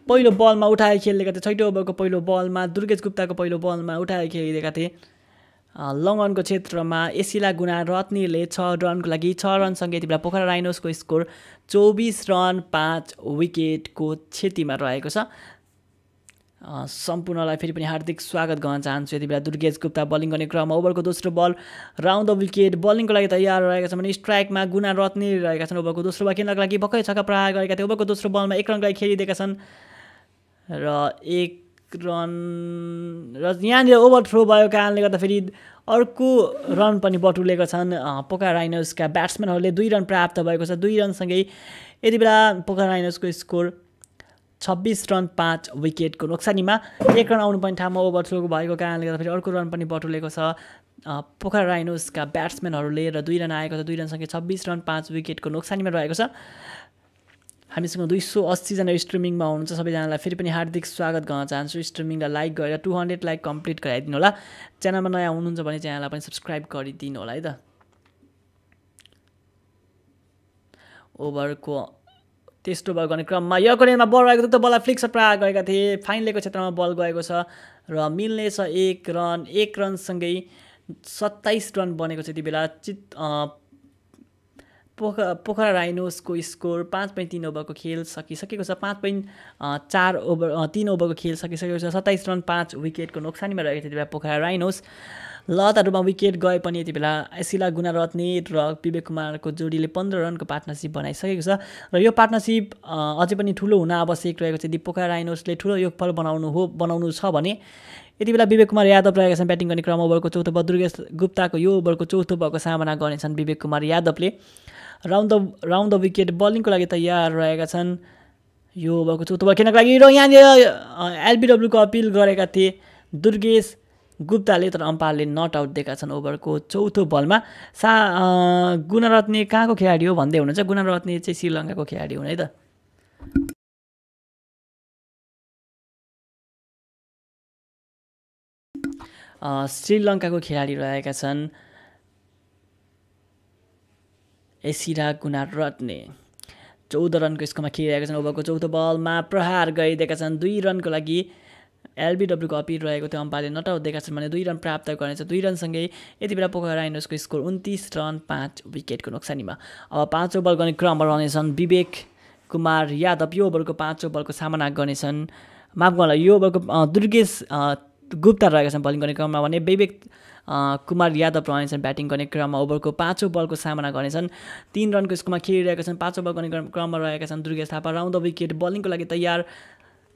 पहिलो बलमा उठाएर खेलिदिएका थिए छैटौँ ओभरको पहिलो बलमा दुर्गेश गुप्ताको पहिलो बलमा उठाएर खेलिदिएका थिए लङ क्षेत्रमा एसिला गुना रत्नीले छ रनको लागि छ रनसँगै यति बेला पोखरा राइनोसको स्कोर चौबिस रन पाँच विकेटको क्षतिमा रहेको छ सम्पूर्णलाई फेरि पनि हार्दिक स्वागत गर्न चाहन्छु यति बेला दुर्गेज गुप्ता बलिङ गर्ने क्रममा ओभरको दोस्रो बल राउन्ड द विकेट बलिङको लागि तयार रहेका छन् भने स्ट्राइकमा गुना रत्ने रहेका छन् ओभरको दोस्रो बल खेल्नको लागि भर्खरै छक्का प्रहार गरेका थिए ओभरको दोस्रो बलमा एक रनलाई खेलिदिएका छन् र एक रन र यहाँनिर ओभर थ्रो भएको कारणले गर्दा फेरि अर्को रन पनि बटुलेका छन् पोका राइनर्सका ब्याट्सम्यानहरूले दुई रन प्राप्त भएको छ दुई रनसँगै यति बेला पोका राइनर्सको स्कोर छब्बिस रन पाँच विकेटको नोक्सानीमा एक रन आउनुपर्ने ठाउँमा ओभर थ्रोको भएको कारणले गर्दाखेरि अर्को रन पनि बटुलेको छ पोखरा राइनोसका ब्याट्सम्यानहरूले र दुई रन आएको छ दुई रनसँगै छब्बिस रन पाँच विकेटको नोक्सानीमा रहेको छ हामीसँग दुई सौ अस्सीजना स्ट्रिमिङमा हुनुहुन्छ सबैजनालाई फेरि पनि हार्दिक स्वागत गर्न चाहन्छु स्ट्रिमिङलाई लाइक गरेर टु हन्ड्रेड लाइक कम्प्लिट गराइदिनु होला च्यानलमा नयाँ हुनुहुन्छ भने च्यानललाई पनि सब्सक्राइब गरिदिनु होला है त ओभरको त्यस्तो बल गर्ने क्रममा यो कोरियनमा बल रहेको थियो त बललाई फ्लिक्सर प्राय गएका थिए फाइनलेको क्षेत्रमा बल गएको छ र मिल्ने छ एक रन एक रनसँगै सत्ताइस रन बनेको छ यति बेला चित पोख पोखरा राइनोसको स्कोर पाँच पोइन्ट तिन ओभरको खेल सकिसकेको छ पाँच पोइन्ट चार ओभर तिन ओभरको खेल सकिसकेको छ सत्ताइस रन पाँच विकेटको नोक्सानीमा रहेको थियो त्यति बेला पोखरा राइनोस लतहरूमा विकेट गए पनि यति बेला एसिला गुणारत्ने र विवेक कुमारको जोडीले पन्ध्र रनको पार्टनरसिप बनाइसकेको छ र यो पार्टनरसिप अझै पनि ठुलो हुन आवश्यक रहेको छ दिपोका राइनोसले ठुलो योगफल बनाउनु हो बनाउनु छ भने यति बेला विवेक कुमार यादव रहेका छन् ब्याटिङ गर्ने क्रम ओभरको चौथो भयो दुर्गेश गुप्ताको यो ओभरको चौथो भएको सामना गर्नेछन् विवेक कुमार यादवले round the round the wicket बलिङको लागि तयार रहेका छन् यो ओभरको चौथो भयो खेल्नको लागि र यहाँनिर एलबिडब्ल्युको अपिल गरेका थिए दुर्गेश गुप्ताले तर अम्पायरले नट आउट दिएका छन् ओभरको चौथो बलमा सा गुणरत्ने कहाँको खेलाडी हो भन्दै हुनुहुन्छ गुणरत्ने चाहिँ श्रीलङ्काको खेलाडी हुन् है त श्रीलङ्काको खेलाडी रहेका छन् एसिरा गुणारत्ने चौध रनको स्कोरमा खेलिरहेका छन् ओभरको चौथो बलमा प्रहार गरिदिएका छन् दुई रनको लागि एलबी एलबिडब्ल्यूको अपिल रहेको थियो अम्पाले नट आउट दिएका छन् भने दुई रन प्राप्त गर्नेछ दुई रनसँगै यति बेला पोखरा राइनर्सको स्कोर उन्तिस रन पाँच विकेटको नोक्सानीमा अब पाँच ओभर गर्ने क्रममा रहनेछन् विवेक कुमार यादव यो ओभरको पाँच ओभरको सामना गर्नेछन् माफ गर्नु यो ओभरको दुर्गेश गुप्ता रहेका छन् बलिङ गर्ने क्रममा भने विवेक कुमार यादव रहनेछन् ब्याटिङ गर्ने क्रममा ओभरको पाँचौँ बलको सामना गर्नेछन् तिन रनको स्कोरमा खेलिरहेका छन् पाँचौँ बल गर्ने क्रममा रहेका छन् Durgesh Thapa round the wicket बलिङको लागि तयार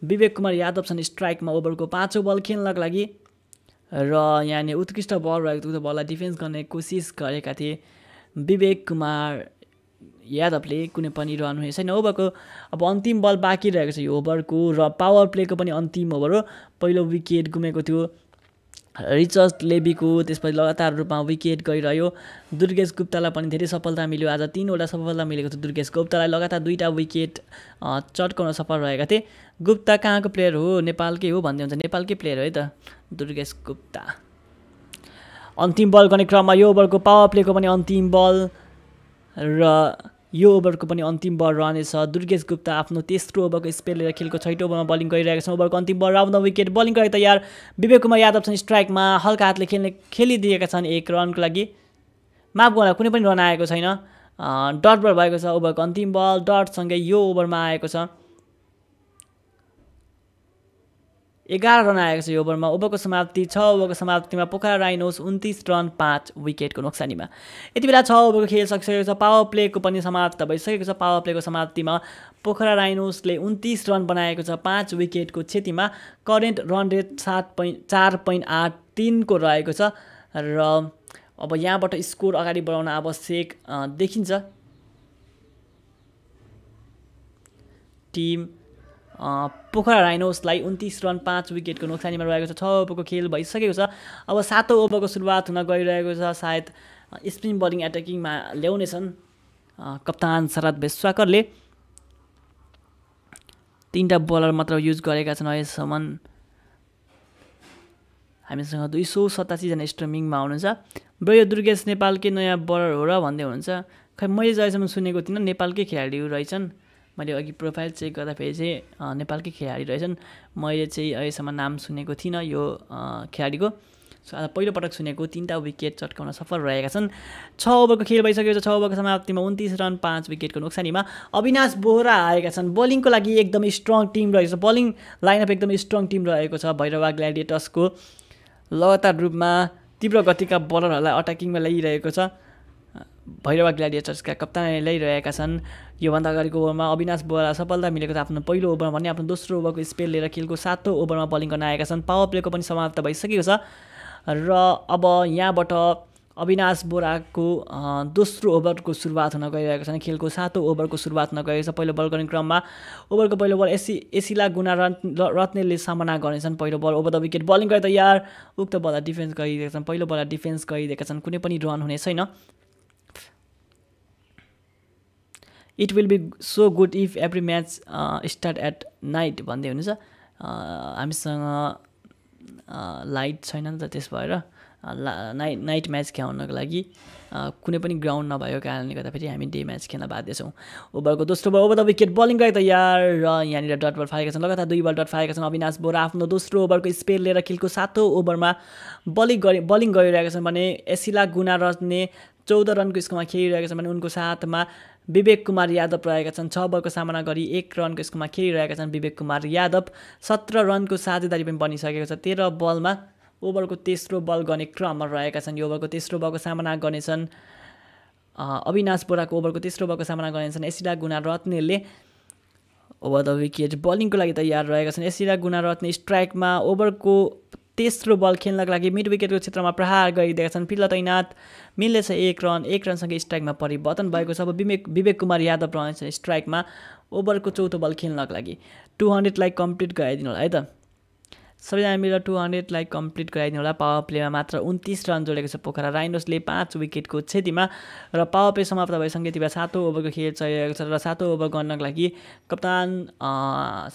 विवेक कुमार यादव छन् स्ट्राइकमा ओभरको पाँचौँ बल खेल्नको लागि र यहाँनिर उत्कृष्ट बल रहेको उक्त बललाई डिफेन्स गर्ने कोसिस गरेका थिए विवेक कुमार यादवले कुनै पनि रन हुने छैन ओभरको अब अन्तिम बल बाँकी रहेको छ यो ओभरको र पावर प्लेको पनि अन्तिम ओभर हो पहिलो विकेट गुमेको थियो रिचर्ड लेबीको त्यसपछि लगातार रूपमा विकेट गइरह्यो दुर्गेश गुप्तालाई पनि धेरै सफलता मिल्यो आज तिनवटा सफलता मिलेको थियो दुर्गेश गुप्तालाई लगातार दुईवटा विकेट चट्काउन सफल रहेका थिए गुप्ता कहाँको प्लेयर हो नेपालकै हो भन्दै हुन्छ नेपालकै प्लेयर हो है त दुर्गेश गुप्ता अन्तिम बल गर्ने क्रममा यो ओभरको पावर प्लेको पनि अन्तिम बल र यो ओभरको पनि अन्तिम बल रहनेछ दुर्गेश गुप्ता आफ्नो तेस्रो ओभरको स्पेल लिएर खेलको छैटो ओभरमा बलिङ गरिरहेका छन् ओभरको अन्तिम बल राउन्ड विकेट बलिङ गरेको तयार विवेक कुमार यादव छन् स्ट्राइकमा हल्का हातले खेल्ने खेलिदिएका छन् एक रनको लागि माफ गर्दा कुनै पनि रन आएको छैन डट बल भएको छ ओभरको अन्तिम बल डटसँगै यो ओभरमा आएको छ एघार रन आएको छ यो ओभरमा ओभरको समाप्ति छ ओभरको समाप्तिमा पोखरा राइनोस उन्तिस रन पाँच विकेटको नोक्सानीमा यति बेला छ ओभरको खेल सकिसकेको छ पावर प्लेको पनि समाप्त भइसकेको छ पावर प्लेको समाप्तिमा पोखरा राइनोसले उन्तिस रन बनाएको छ पाँच विकेटको क्षतिमा करेन्ट रन रेट सात पोइन्ट चार पोइन्ट आठ तिनको रहेको छ र अब यहाँबाट स्कोर अगाडि बढाउन आवश्यक देखिन्छ टिम पोखरा राइनोसलाई उन्तिस रन पाँच विकेटको नोक्सानीमा रहेको छ छ ओभरको खेल भइसकेको छ अब सातौँ ओभरको सुरुवात हुन गइरहेको छ सायद स्पिन बलिङ एट्याकिङमा ल्याउनेछन् कप्तान शरद विश्वाकरले तिनवटा बलर मात्र युज गरेका छन् अहिलेसम्म हामीसँग दुई सौ सतासीजना स्ट्रिमिङमा हुनुहुन्छ ब्रय दुर्गेश नेपालकै नयाँ बलर हो र भन्दै हुनुहुन्छ खै मैले जहिलेसम्म सुनेको थिइनँ नेपालकै खेलाडीहरू रहेछन् मैले अघि प्रोफाइल चेक गर्दाखेरि चाहिँ नेपालकै खेलाडी रहेछन् मैले चाहिँ अहिलेसम्म नाम सुनेको थिइनँ यो खेलाडीको सो आज पहिलोपटक सुनेको तिनवटा विकेट चट्काउन सफल रहेका छन् छ ओभरको खेल भइसकेको छ छ ओभरको समाप्तिमा उन्तिस रन पाँच विकेटको नोक्सानीमा अविनाश बोहरा आएका छन् बलिङको लागि एकदम स्ट्रङ टिम रहेको छ बलिङ लाइनअप एकदम स्ट्रङ टिम रहेको छ भैरवा ग्ल्याडिएटर्सको लगातार रूपमा तीव्र गतिका बलरहरूलाई अट्याकिङमा ल्याइरहेको छ भैरवा ग्ल्याडिएटर्सका कप्तानले ल्याइरहेका छन् योभन्दा अगाडिको ओभरमा अविनाश बोरालाई सफलता मिलेको त आफ्नो पहिलो ओभरमा भने आफ्नो दोस्रो ओभरको स्पेल लिएर खेलको सातौँ ओभरमा बलिङ गर्न आएका छन् पावर प्लेको पनि समाप्त भइसकेको छ र अब यहाँबाट अविनाश बोराको दोस्रो ओभरको सुरुवात हुन गइरहेको छन् खेलको सातौँ ओभरको सुरुवात हुन गएको छ पहिलो बल गर्ने क्रममा ओभरको पहिलो बल एसी एसिला गुना रत्न रत्नेले सामना गर्नेछन् पहिलो ball over the wicket bowling गरे त यार उक्त बललाई डिफेन्स गरिदिएका छन् पहिलो बललाई डिफेन्स गरिदिएका छन् कुनै पनि रन हुने छैन it will be so good if every match start at night भन्दै हुनुहुन्छ uh, हामीसँग लाइट uh, छैन नि त त्यस भएर नाइट नाइट म्याच खेलाउनको लागि uh, कुनै पनि ग्राउन्ड नभएको कारणले गर्दाखेरि हामी डे म्याच खेल्न बाध्य छौँ ओभरको दोस्रो over over the wicket bowling गएको त यार र यहाँनिर डट बल फालेका छन् लगातार दुई बल डट फालेका छन् अविनाश बोरा आफ्नो दोस्रो ओभरको स्पेल लिएर खेलको सातौँ ओभरमा बलिङ गरे बलिङ गरिरहेका छन् भने एसिला गुना रच्ने चौध रनको स्कोरमा खेलिरहेका छन् भने उनको साथमा विवेक कुमार यादव रहेका छन् छ बलको सामना गरी एक रनको स्कोरमा खेलिरहेका छन् विवेक कुमार यादव सत्र रनको साझेदारी पनि बनिसकेको छ तेह्र बलमा ओभरको तेस्रो बल गर्ने क्रममा रहेका छन् यो ओभरको तेस्रो बलको सामना गर्नेछन् अविनाश बोराको ओभरको तेस्रो बलको सामना गर्नेछन् एसिला गुना रत्नेले ओभर द विकेट बलिङको लागि तयार रहेका छन् एसिला गुना रत्ने स्ट्राइकमा ओभरको तेस्रो बल खेल्नको लागि मिड विकेटको क्षेत्रमा प्रहार गरिदिएका छन् पिल्ला तैनाथ मिलले छ एक रन एक रनसँग स्ट्राइकमा परिवर्तन भएको छ अब विवेक विवेक कुमार यादव रहनेछ स्ट्राइकमा ओभरको चौथो बल खेल्नको लागि टु हन्ड्रेडलाई कम्प्लिट गराइदिनु होला है त सबैजना मिलेर टु हन्ड्रेडलाई कम्प्लिट गराइदिनु होला पावर प्लेमा मात्र उन्तिस रन जोडेको छ पोखरा राइनोसले पाँच विकेटको क्षतिमा र पावर प्ले समाप्त भएसँगै त्यति बेला सातौँ ओभरको खेल चलिरहेको छ र सातौँ ओभर गर्नको लागि कप्तान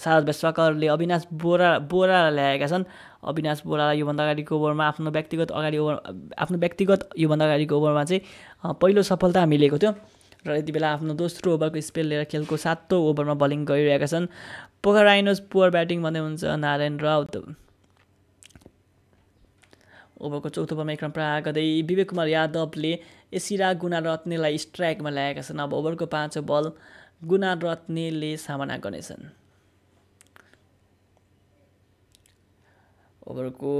शारद विश्वकरले अविनाश बोरा बोरा ल्याएका छन् अविनाश बोरालाई योभन्दा अगाडिको ओभरमा आफ्नो व्यक्तिगत अगाडि ओभर आफ्नो व्यक्तिगत योभन्दा अगाडिको ओभरमा चाहिँ पहिलो सफलता हामी थियो र यति बेला आफ्नो दोस्रो ओभरको स्पेल लिएर खेलको सातौँ ओभरमा बलिङ गरिरहेका छन् पोखराइनोज पुवर ब्याटिङ भन्दै हुन्छ नारायण राउत ओभरको चौथो ओभरमा एक रन प्रहार गर्दै विवेक कुमार यादवले एसिरा गुना रत्नेलाई स्ट्राइकमा ल्याएका छन् अब ओभरको पाँचौँ बल गुना रत्नेले सामना गर्नेछन् ओभरको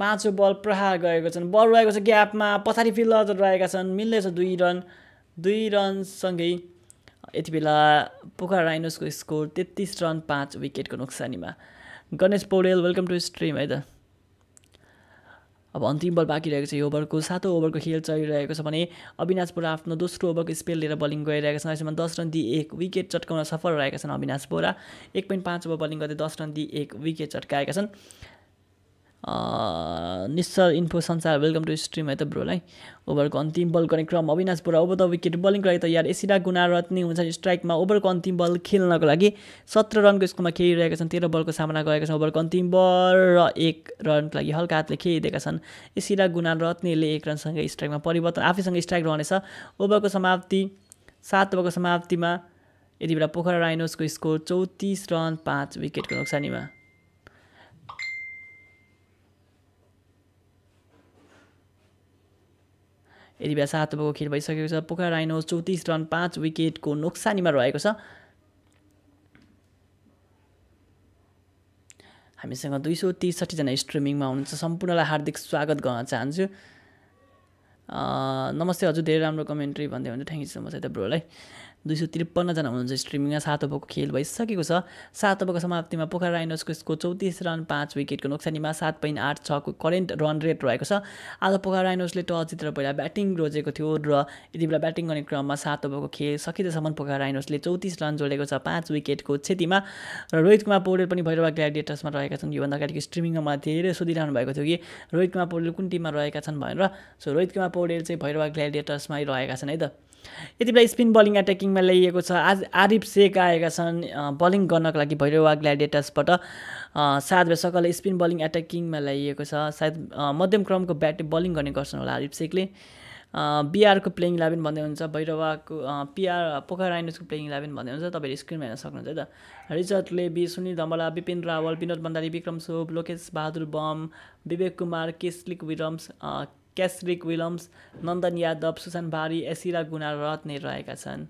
पाँचौँ बल प्रहार गएको छन् बल रहेको छ ग्यापमा पछाडि फिल्डर रहेका छन् मिल्दैछ दुई रन दुई रनसँगै यति बेला पोखरा राइनोसको स्कोर तेत्तिस रन पाँच विकेटको नोक्सानीमा Ganesh Paudel welcome to stream है त अब अन्तिम बल बाँकी रहेको छ यो ओभरको सातौँ ओभरको खेल चलिरहेको छ भने अविनाश बोरा आफ्नो दोस्रो ओभरको स्पेल लिएर बलिङ गरिरहेका छन् यसमा दस रन दिई एक विकेट चट्काउन सफल रहेका छन् अविनाश बोरा एक पोइन्ट पाँच ओभर बलिङ गर्दै दस रन दिई एक विकेट चट्काएका छन् Nischal info Sansar welcome to stream है त ब्रोलाई ओभरको अन्तिम बल गर्ने क्रम Avinash Bohara over the wicket बलिङको लागि तयार एसिडा गुना रत्नी हुन्छन् स्ट्राइकमा ओभरको अन्तिम बल खेल्नको लागि सत्र रनको स्कोरमा खेलिरहेका छन् तेह्र बलको सामना गरेका छन् ओभरको अन्तिम बल र एक रनको लागि हल्का हातले खेलिदिएका छन् एसिडा गुना रत्नीले एक रनसँगै स्ट्राइकमा परिवर्तन आफैसँग स्ट्राइक रहनेछ ओभरको समाप्ति सात ओभरको समाप्तिमा यति बेला पोखरा राइनोसको स्कोर चौतिस रन पाँच विकेटको नोक्सानीमा यति बेला सात ओभरको खेल भइसकेको छ पोखरा राइनो चौतिस रन पाँच विकेटको नोक्सानीमा रहेको छ हामीसँग दुई सौ त्रिसठीजना स्ट्रिमिङमा हुनुहुन्छ सम्पूर्णलाई हार्दिक स्वागत गर्न चाहन्छु नमस्ते हजुर धेरै राम्रो कमेन्ट्री भन्दै हुन्छ थ्याङ्क यू सो मच है त ब्रोलाई दुई सय त्रिपन्नजना हुनुहुन्छ स्ट्रिमिङमा सात ओभरको खेल भइसकेको छ सात ओभरको समाप्तिमा पोखरा राइनोसको चौतिस रन पाँच विकेटको नोक्सानीमा सात पोइन्ट आठ छको करेन्ट रन रेट रहेको छ आज पोखरा राइनोसले टस जितेर पहिला ब्याटिङ रोजेको थियो र यति बेला ब्याटिङ गर्ने क्रममा सात ओभरको खेल सकिँदैसम्म पोखरा राइनोसले चौतिस रन जोडेको छ पाँच विकेटको क्षतिमा र रोहित कुमार पौडेल पनि भैरव ग्ल्याडिएटर्समा रहेका छन् योभन्दा अगाडिको स्ट्रिमिङमा धेरै सोधिरहनु भएको थियो कि रोहित कुमार पौडेल कुन टिममा रहेका छन् भनेर सो रोहित कुमार पौडेल चाहिँ भैरव ग्ल्याडिएटर्समै रहेका छन् है त यति बेला स्पिन बलिङ एट्याकिङमा ल्याइएको छ आज आरिफ सेक आएका छन् बलिङ गर्नको लागि भैरवा ग्ल्याडेटर्सबाट सायद सकल स्पिन बलिङ एट्याकिङमा ल्याइएको छ सायद मध्यम क्रमको ब्याट बलिङ गर्ने गर्छन् होला आरिफ सेकले बिआरको प्लेइङ इलेभेन भन्दै हुन्छ भैरवाको पिआर पोखरा राइनर्सको प्लेइङ इलेभेन भन्दै हुन्छ तपाईँले स्क्रिनमा हेर्न सक्नुहुन्छ है त Richard Levi Sunil Dhamala Bipin Rawal Vinod Bhandari Bikram Sob Lokesh Bahadur Bam Vivek Kumar Kesrick Williams Kesrick Williams Nandan Yadav Sushan Bhari Asela गुना रत्ने रहेका छन्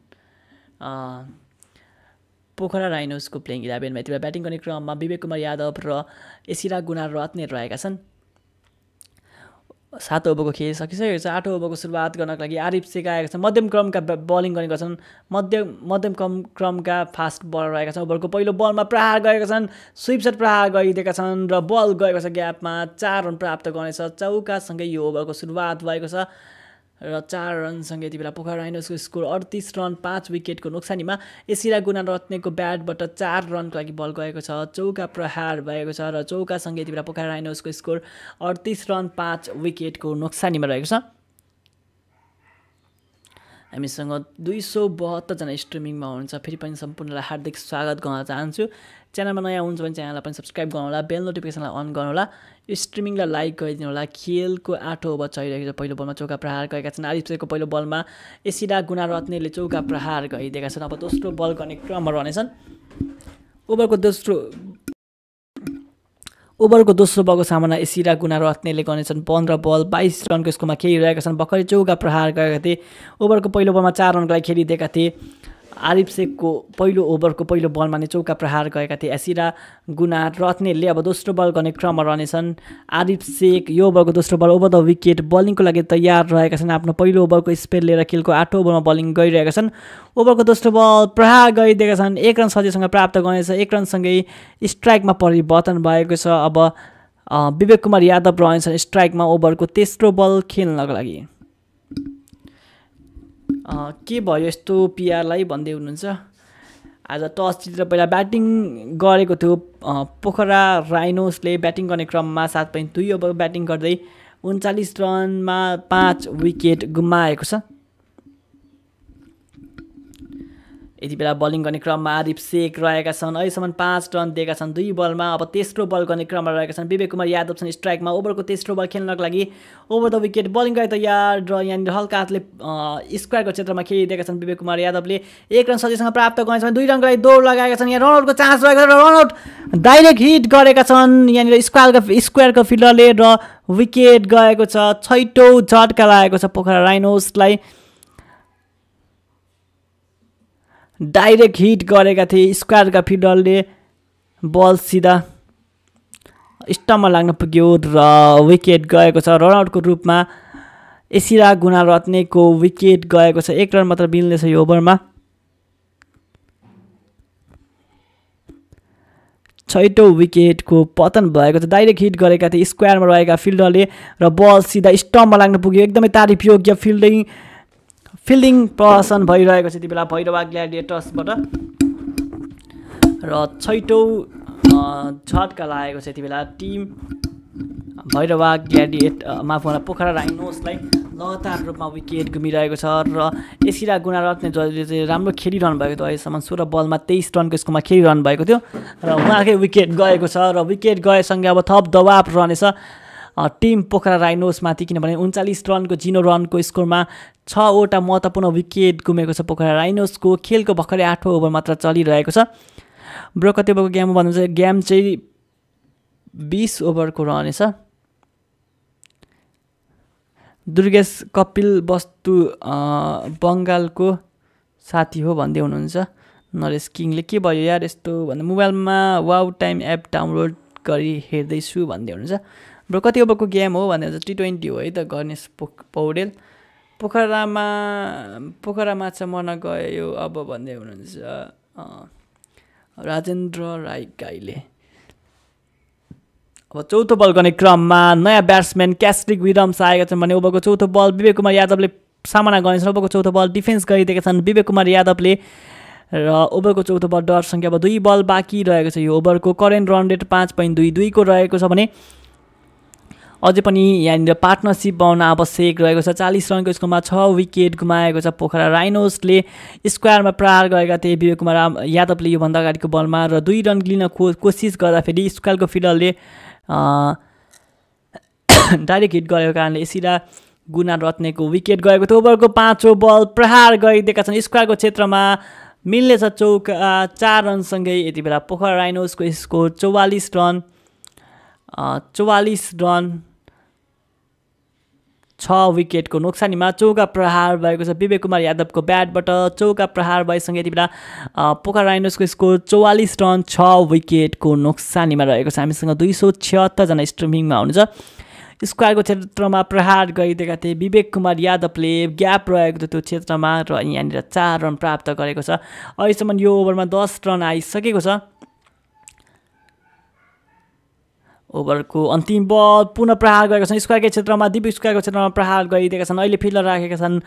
पोखरा राइनोसको प्लेइङ इलेभेनमा यति बेला ब्याटिङ गर्ने क्रममा विवेक कुमार यादव र एसिरा गुना रत्ने रहेका छन् सात ओभरको खेल सकिसकेको छ आठ ओभरको सुरुवात गर्नको लागि आरिफ सेक आएका छन् मध्यम क्रमका बलिङ गर्ने छन् मध्यम मध्यम क्रम क्रमका फास्ट बलर रहेका छन् ओभरको पहिलो बलमा प्रहार गएका छन् स्विपसेट प्रहार गरिदिएका छन् र बल गएको छ ग्यापमा चार रन प्राप्त गर्नेछ चौकासँगै यो ओभरको सुरुवात भएको छ र चार रनसँग यति बेला पोखरा राइनर्सको स्कोर अडतिस रन पाँच विकेटको नोक्सानीमा एसिरा गुना रत्नेको ब्याटबाट चार रनको लागि बल गएको छ चौका प्रहार भएको छ र चौकासँग यति बेला पोखरा राइनर्सको स्कोर अडतिस रन पाँच विकेटको नोक्सानीमा रहेको छ हामीसँग दुई सौ बहत्तरजना स्ट्रिमिङमा हुनुहुन्छ फेरि पनि सम्पूर्णलाई हार्दिक स्वागत गर्न चाहन्छु च्यानलमा नयाँ हुनुहुन्छ भने च्यानललाई पनि सब्सक्राइब गर्नुहोला बेल नोटिफिकेसनलाई अन गर्नुहोला स्ट्रिमिङलाई लाइक गरिदिनु होला खेलको आठो ओभर चलिरहेको छ पहिलो बलमा चौका प्रहार गरेका छन् आरिफको पहिलो बलमा एसिडा गुना चौका प्रहार गरिदिएका छन् अब दोस्रो बल गर्ने क्रममा रहनेछन् ओभरको दोस्रो ओभरको दोस्रो बलको सामना एसिरा गुना अत्नेले गर्नेछन् पन्ध्र बल बाइस रनको स्कोरमा खेलिरहेका छन् भर्खरै चौका प्रहार गरेका थिए ओभरको पहिलो बलमा चार रनको लागि खेलिदिएका थिए आरिफ शेखको पहिलो ओभरको पहिलो बलमा नै चौका प्रहार गएका थिए एसिरा गुना रत्नेलले अब दोस्रो बल गर्ने क्रममा रहनेछन् आरिफ शेख यो ओभरको दोस्रो बल ओभर द विकेट बलिङको लागि तयार रहेका छन् आफ्नो पहिलो ओभरको स्पेल लिएर खेलको आठौँ ओभरमा बलिङ गरिरहेका छन् ओभरको दोस्रो बल प्रहार गरिदिएका छन् एक रन सजिलोसँग प्राप्त गर्नेछ एक रनसँगै स्ट्राइकमा परिवर्तन भएको छ अब विवेक कुमार यादव रहनेछन् स्ट्राइकमा ओभरको तेस्रो बल खेल्नको लागि के भयो यस्तो पिआरलाई भन्दै हुनुहुन्छ आज टस जितेर पहिला ब्याटिङ गरेको थियो पोखरा राइनोसले ब्याटिङ गर्ने क्रममा सात पोइन्ट दुई ओभर ब्याटिङ गर्दै उन्चालिस रनमा पाँच विकेट गुमाएको छ यति बेला बलिङ गर्ने क्रममा आदिप शेख रहेका छन् अहिलेसम्म पाँच रन दिएका छन् दुई बलमा अब तेस्रो बल गर्ने क्रममा रहेका छन् विवेक कुमार यादव छन् स्ट्राइकमा ओभरको तेस्रो बल खेल्नको लागि ओभर द विकेट बलिङ गए त यार्ड र यहाँनिर हल्का हातले स्क्वायरको क्षेत्रमा खेलिदिएका छन् विवेक कुमार यादवले एक रन सजिलोसँग प्राप्त गरेका छन् दुई रनको लागि दौड लगाएका छन् यहाँ रनआउटको चान्स रहेको छ र रनआउट डाइरेक्ट हिट गरेका छन् यहाँनिर स्क्वायरको स्क्वायरको फिल्डरले र विकेट गएको छैटौँ झट्का लागेको छ पोखरा राइनोसलाई डाइरेक्ट हिट गरेका थिए स्क्वायरका फिडलले बल सिधा स्टम्पमा लाग्न पुग्यो र विकेट गएको छ रन आउटको रूपमा एसिरा गुना रत्नेको विकेट गएको छ एक रन मात्र मिल्नेछ यो ओभरमा छैटौँ विकेटको पतन भएको छ डाइरेक्ट हिट गरेका थिए स्क्वायरमा रहेका फिल्डरले र बल सिधा स्टम्पमा लाग्न पुग्यो एकदमै तारिफ योग्य फिल्डिङ फिल्डिङ प्रहसन भइरहेको छ यति बेला भैरवा ग्ल्याडिएटर्सबाट र छैटौँ झट्का लागेको छ यति बेला टिम भैरवा ग्ल्याडिएट माफ होला पोखरा राइनोसलाई लगातार रूपमा विकेट घुमिरहेको छ र एसिरा गुणारत्ने जसले चाहिँ राम्रो खेलिरहनु भएको थियो अहिलेसम्म सोह्र बलमा तेइस रनको स्कोरमा खेलिरहनु भएको थियो र उहाँकै विकेट गएको छ र विकेट गएसँगै अब थप दबाब रहनेछ टिम पोखरा राइनोसमाथि किनभने उन्चालिस रनको जिनो रनको स्कोरमा छवटा महत्त्वपूर्ण विकेट गुमेको छ पोखरा राइनोसको खेलको भर्खरै आठौँ ओभर मात्र चलिरहेको छ ब्रो कति ओभरको गेम भन्नुहुन्छ गेम चाहिँ बिस ओभरको रहनेछ दुर्गेश कपिल वस्तु बङ्गालको साथी हो भन्दै हुनुहुन्छ नरेश किङले के भयो यार यस्तो भन्दा मोबाइलमा वाउ टाइम एप डाउनलोड गरी हेर्दैछु भन्दै हुनुहुन्छ ब्रो कति ओभरको गेम हो भनेर टी ट्वेन्टी हो है त गणेश पोख पौडेल पोखरामा पोखरामा माछा मर्न गयो अब भन्दै हुनुहुन्छ राजेन्द्र राई गाईले अब चौथो बल गर्ने क्रममा नयाँ ब्याट्सम्यान क्यास्ट्रिक विरम्स आएका छन् भने ओभरको चौथो बल विवेक कुमार यादवले सामना गर्नेछन् ओभरको चौथो बल डिफेन्स गरिदिएका छन् विवेक कुमार यादवले र ओभरको चौथो बल डर सङ्ख्या अब दुई बल बाँकी रहेको छ यो ओभरको करेन्ट रन रेट पाँच पोइन्ट दुई दुईको रहेको छ भने अझै पनि यहाँनिर पार्टनरसिप बनाउन आवश्यक रहेको छ चालिस रनको स्कोरमा छ विकेट गुमाएको छ पोखरा राइनोसले स्क्वायरमा प्रहार गरेका थिए विवेक कुमार यादवले योभन्दा अगाडिको बलमा र दुई रन लिन को कोसिस गर्दाखेरि स्क्वायरको फिल्डरले डाइरेक्ट हिट गरेको कारणले यसरी गुना रत्नेको विकेट गएको थियो ओभरको पाँचौँ बल प्रहार गरिदिएका छन् स्क्वायरको क्षेत्रमा मिल्नेछ चौका चार रनसँगै यति बेला पोखरा राइनोसको स्कोर चौवालिस रन चौवालिस रन छ विकेटको नोक्सानीमा चौका प्रहार भएको छ विवेक कुमार यादवको ब्याटबाट चौका प्रहार भएसँगै यति बेला पोखरा राइनोसको स्कोर चौवालिस रन छ विकेटको नोक्सानीमा रहेको छ हामीसँग दुई सौ छिहत्तरजना स्ट्रिमिङमा हुनुहुन्छ स्क्वायरको क्षेत्रमा प्रहार गरिदिएका थिए विवेक कुमार यादवले ग्याप रहेको थियो त्यो क्षेत्रमा र यहाँनिर चार रन प्राप्त गरेको छ अहिलेसम्म यो ओभरमा दस रन आइसकेको छ ओभरको अन्तिम बल पुनः प्रहार गरेका छन् स्क्वायरकै क्षेत्रमा दिप स्क्वायरको क्षेत्रमा प्रहार गरिदिएका छन् अहिले फिल्डर राखेका छन्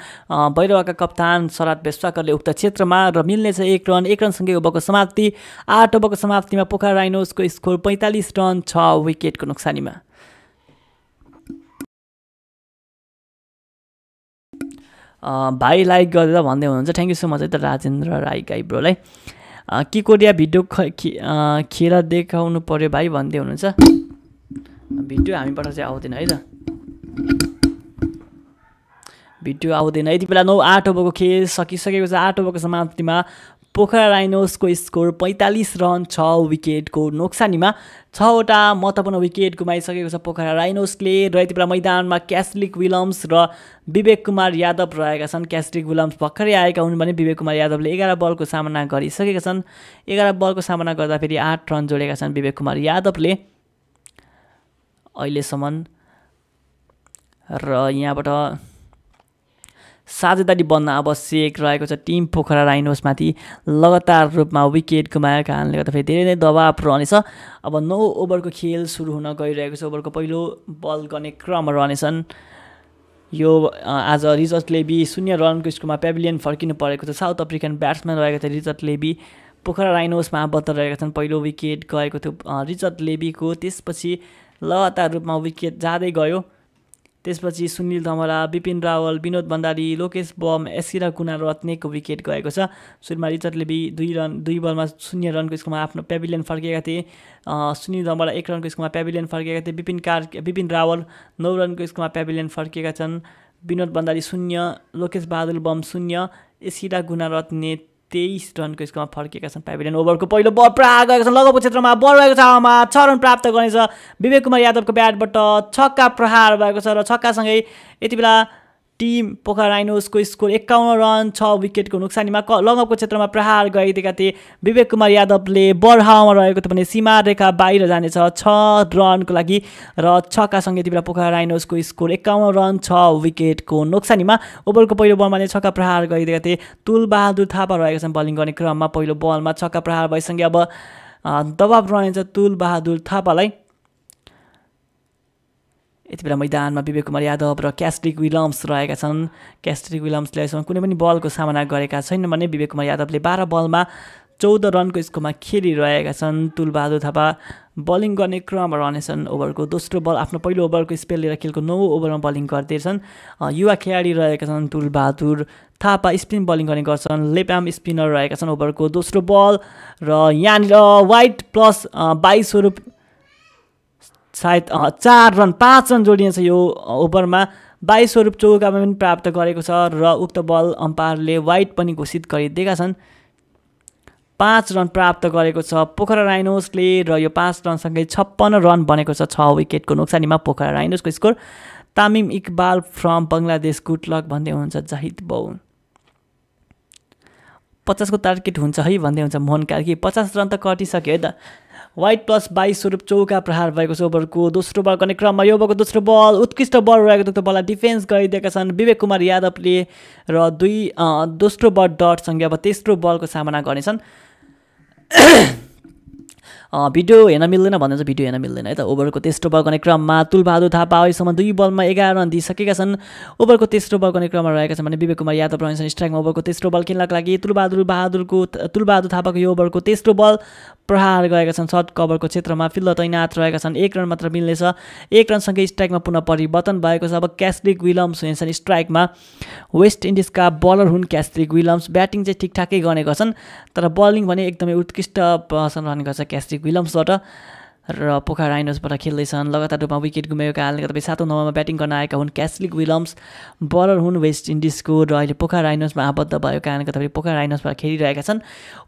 भैरवाका कप्तान शरात बेस्वाकरले उक्त क्षेत्रमा र मिल्नेछ एक रन एक रनसँगै ओभरको समाप्ति आठ ओभरको समाप्तिमा पोखरा राइनोसको स्कोर पैँतालिस रन छ विकेटको नोक्सानीमा भाइ लाइक गरेर भन्दै हुनुहुन्छ थ्याङ्क यू सो मच है त राजेन्द्र राई गाई ब्रोलाई के कोरिया भिडियो खेर देखाउनु पऱ्यो भाइ भन्दै हुनुहुन्छ भिडियो हामीबाट चाहिँ आउँदैन है त भिडियो आउँदैन यति बेला नौ आठ ओभरको खेल सकिसकेको छ आठ ओभरको समाप्तिमा पोखरा राइनोसको स्कोर पैँतालिस रन छ विकेटको नोक्सानीमा छवटा महत्त्वपूर्ण विकेट गुमाइसकेको छ पोखरा राइनोसले र यति बेला मैदानमा क्यासलिक विलम्स र विवेक कुमार यादव रहेका छन् क्यासलिक विलम्स भर्खरै आएका हुन् भने विवेक कुमार यादवले एघार बलको सामना गरिसकेका छन् एघार बलको सामना गर्दाखेरि आठ रन जोडेका छन् विवेक कुमार यादवले अहिलेसम्म र यहाँबाट साझेदारी बन्न आवश्यक रहेको छ टिम पोखरा राइनोसमाथि लगातार रूपमा विकेट गुमाएको कारणले गर्दा फेरि धेरै नै दबाव रहनेछ अब नौ ओभरको खेल सुरु हुन गइरहेको छ ओभरको पहिलो बल गर्ने क्रम रहनेछन् यो आज रिजर्ट लेबी शून्य रनको स्कुलमा पेभिलियन फर्किनु परेको छ साउथ अफ्रिकन ब्याट्सम्यान रहेको थियो रिजर्ट लेबी पोखरा राइनोसमा आबद्ध रहेका छन् पहिलो विकेट गएको थियो रिजर्ड लेबीको त्यसपछि लगातार रूपमा विकेट जाँदै गयो त्यसपछि सुनिल धमरा विपिन रावल विनोद भण्डारी लोकेश बम एसिरा कुना रत्नेको विकेट गएको छ सुरुमा रिचर्डले लेबी दुई रन दुई बलमा शून्य रनको स्कोरमा आफ्नो प्याभिलियन फर्केका थिए सुनिल धमरा एक रनको स्कोरमा प्याभिलियन फर्केका थिए विपिन कार विपिन रावल नौ रनको स्कोरमा प्याभिलियन फर्केका छन् विनोद भण्डारी शून्य लोकेश बहादुर बम शून्य एसिरा गुना रत्ने तेइस रनको स्कोरमा फर्किएका छन् प्याभिलियन ओभरको पहिलो बल प्राप्त गएको छ लगभग क्षेत्रमा बल रहेको छमा छ रन प्राप्त गर्नेछ विवेक कुमार यादवको ब्याटबाट छक्का प्रहार भएको छ र छक्कासँगै यति बेला टिम पोखरा राइनोसको स्कोर एकाउन्न रन छ विकेटको नोक्सानीमा क लगको क्षेत्रमा प्रहार गरिदिएका थिए विवेक कुमार यादवले बर्हावामा रहेको थियो भने सीमा रेखा बाहिर जानेछ छ रनको लागि र सँगै यति बेला पोखरा राइनोसको स्कोर एकाउन्न रन छ विकेटको नोक्सानीमा ओभरको पहिलो बलमा नै छक्का प्रहार गरिदिएका थिए तुलबहादुर थापा रहेका छन् बलिङ गर्ने क्रममा पहिलो बलमा छक्का प्रहार भइसँगै अब दबाब रहनेछ तुलबहादुर थापालाई यति बेला मैदानमा विवेक कुमार यादव र क्यास्ट्रिक विलम्स रहेका छन् क्यास्ट्रिक विलम्सले अहिलेसम्म कुनै पनि बलको सामना गरेका छैन भने विवेक कुमार यादवले बाह्र बलमा चौध रनको स्कोरमा खेलिरहेका छन् तुलबहादुर थापा बलिङ गर्ने क्रममा रहनेछन् ओभरको दोस्रो बल आफ्नो पहिलो ओभरको स्पेल लिएर खेलको नौ ओभरमा बलिङ गर्दैछन् युवा खेलाडी रहेका छन् तुलबहादुर थापा स्पिन बलिङ गर्ने गर्छन् लेप्याम स्पिनर रहेका छन् ओभरको दोस्रो बल र यहाँनिर वाइट प्लस बाइस स्वरूप सायद चार रन पाँच रन छ यो ओभरमा बाइस्वरूप चौकामा पनि प्राप्त गरेको छ र उक्त बल अम्पायरले वाइट पनि घोषित गरिदिएका छन् पाँच रन प्राप्त गरेको छ पोखरा राइनोसले र यो पाँच रनसँगै छप्पन्न रन बनेको छ छ विकेटको नोक्सानीमा पोखरा राइनोसको score Tamim Iqbal from Bangladesh good luck भन्दै हुनुहुन्छ जाहिद बाउन पचासको टार्गेट हुन्छ है भन्दै हुन्छ मोहन कार्की पचास रन त कटिसक्यो है त वाइट प्लस बाइस स्वरूप चौका प्रहार भएको छ ओभरको दोस्रो बल गर्ने क्रममा यो ओभरको दोस्रो बल उत्कृष्ट बल रहेको त्यो बललाई डिफेन्स गरिदिएका छन् विवेक कुमार यादवले र दुई दोस्रो बल डटसँगै अब तेस्रो बलको सामना गर्नेछन् भिडियो हेर्न मिल्दैन भन्दा चाहिँ भिडियो हेर्न मिल्दैन है त ओभरको तेस्रो बल गर्ने क्रममा तुलबहादुर थापा अहिलेसम्म दुई बलमा एघार रन दिइसकेका छन् ओभरको तेस्रो बल गर्ने क्रममा रहेका छन् भने विवेक कुमार यादव रहेछन् स्ट्राइकमा ओभरको तेस्रो बल किन्नको लागि तुलबहादुर बहादुरको तुलबहादुर थापाको यो ओभरको तेस्रो बल प्रहार गरेका छन् सर्ट कभरको क्षेत्रमा फिल्ड तैनात रहेका छन् एक रन मात्र मिल्नेछ एक रनसँगै स्ट्राइकमा पुनः परिवर्तन भएको छ अब क्यास्ट्रिक विलम्स हुनेछन् स्ट्राइकमा वेस्ट इन्डिजका बलर हुन् क्यास्ट्रिक विलम्स ब्याटिङ चाहिँ ठिकठाकै गर्ने गर्छन् तर बलिङ भने एकदमै उत्कृष्ट प्रदर्शन रहने गर्छ क्यास्ट्रिक विलम्सबाट र पोखरा राइनर्सबाट खेल्दैछन् लगातार रूपमा विकेट गुमेको कारणले गर्दा सातौँ नम्बरमा ब्याटिङ गर्न आएका हुन् क्यासलिक विलम्स बलर हुन् वेस्ट इन्डिजको र अहिले पोखरा राइनर्समा आबद्ध भएको कारणले गर्दा पोखरा राइनर्सबाट खेलिरहेका छन्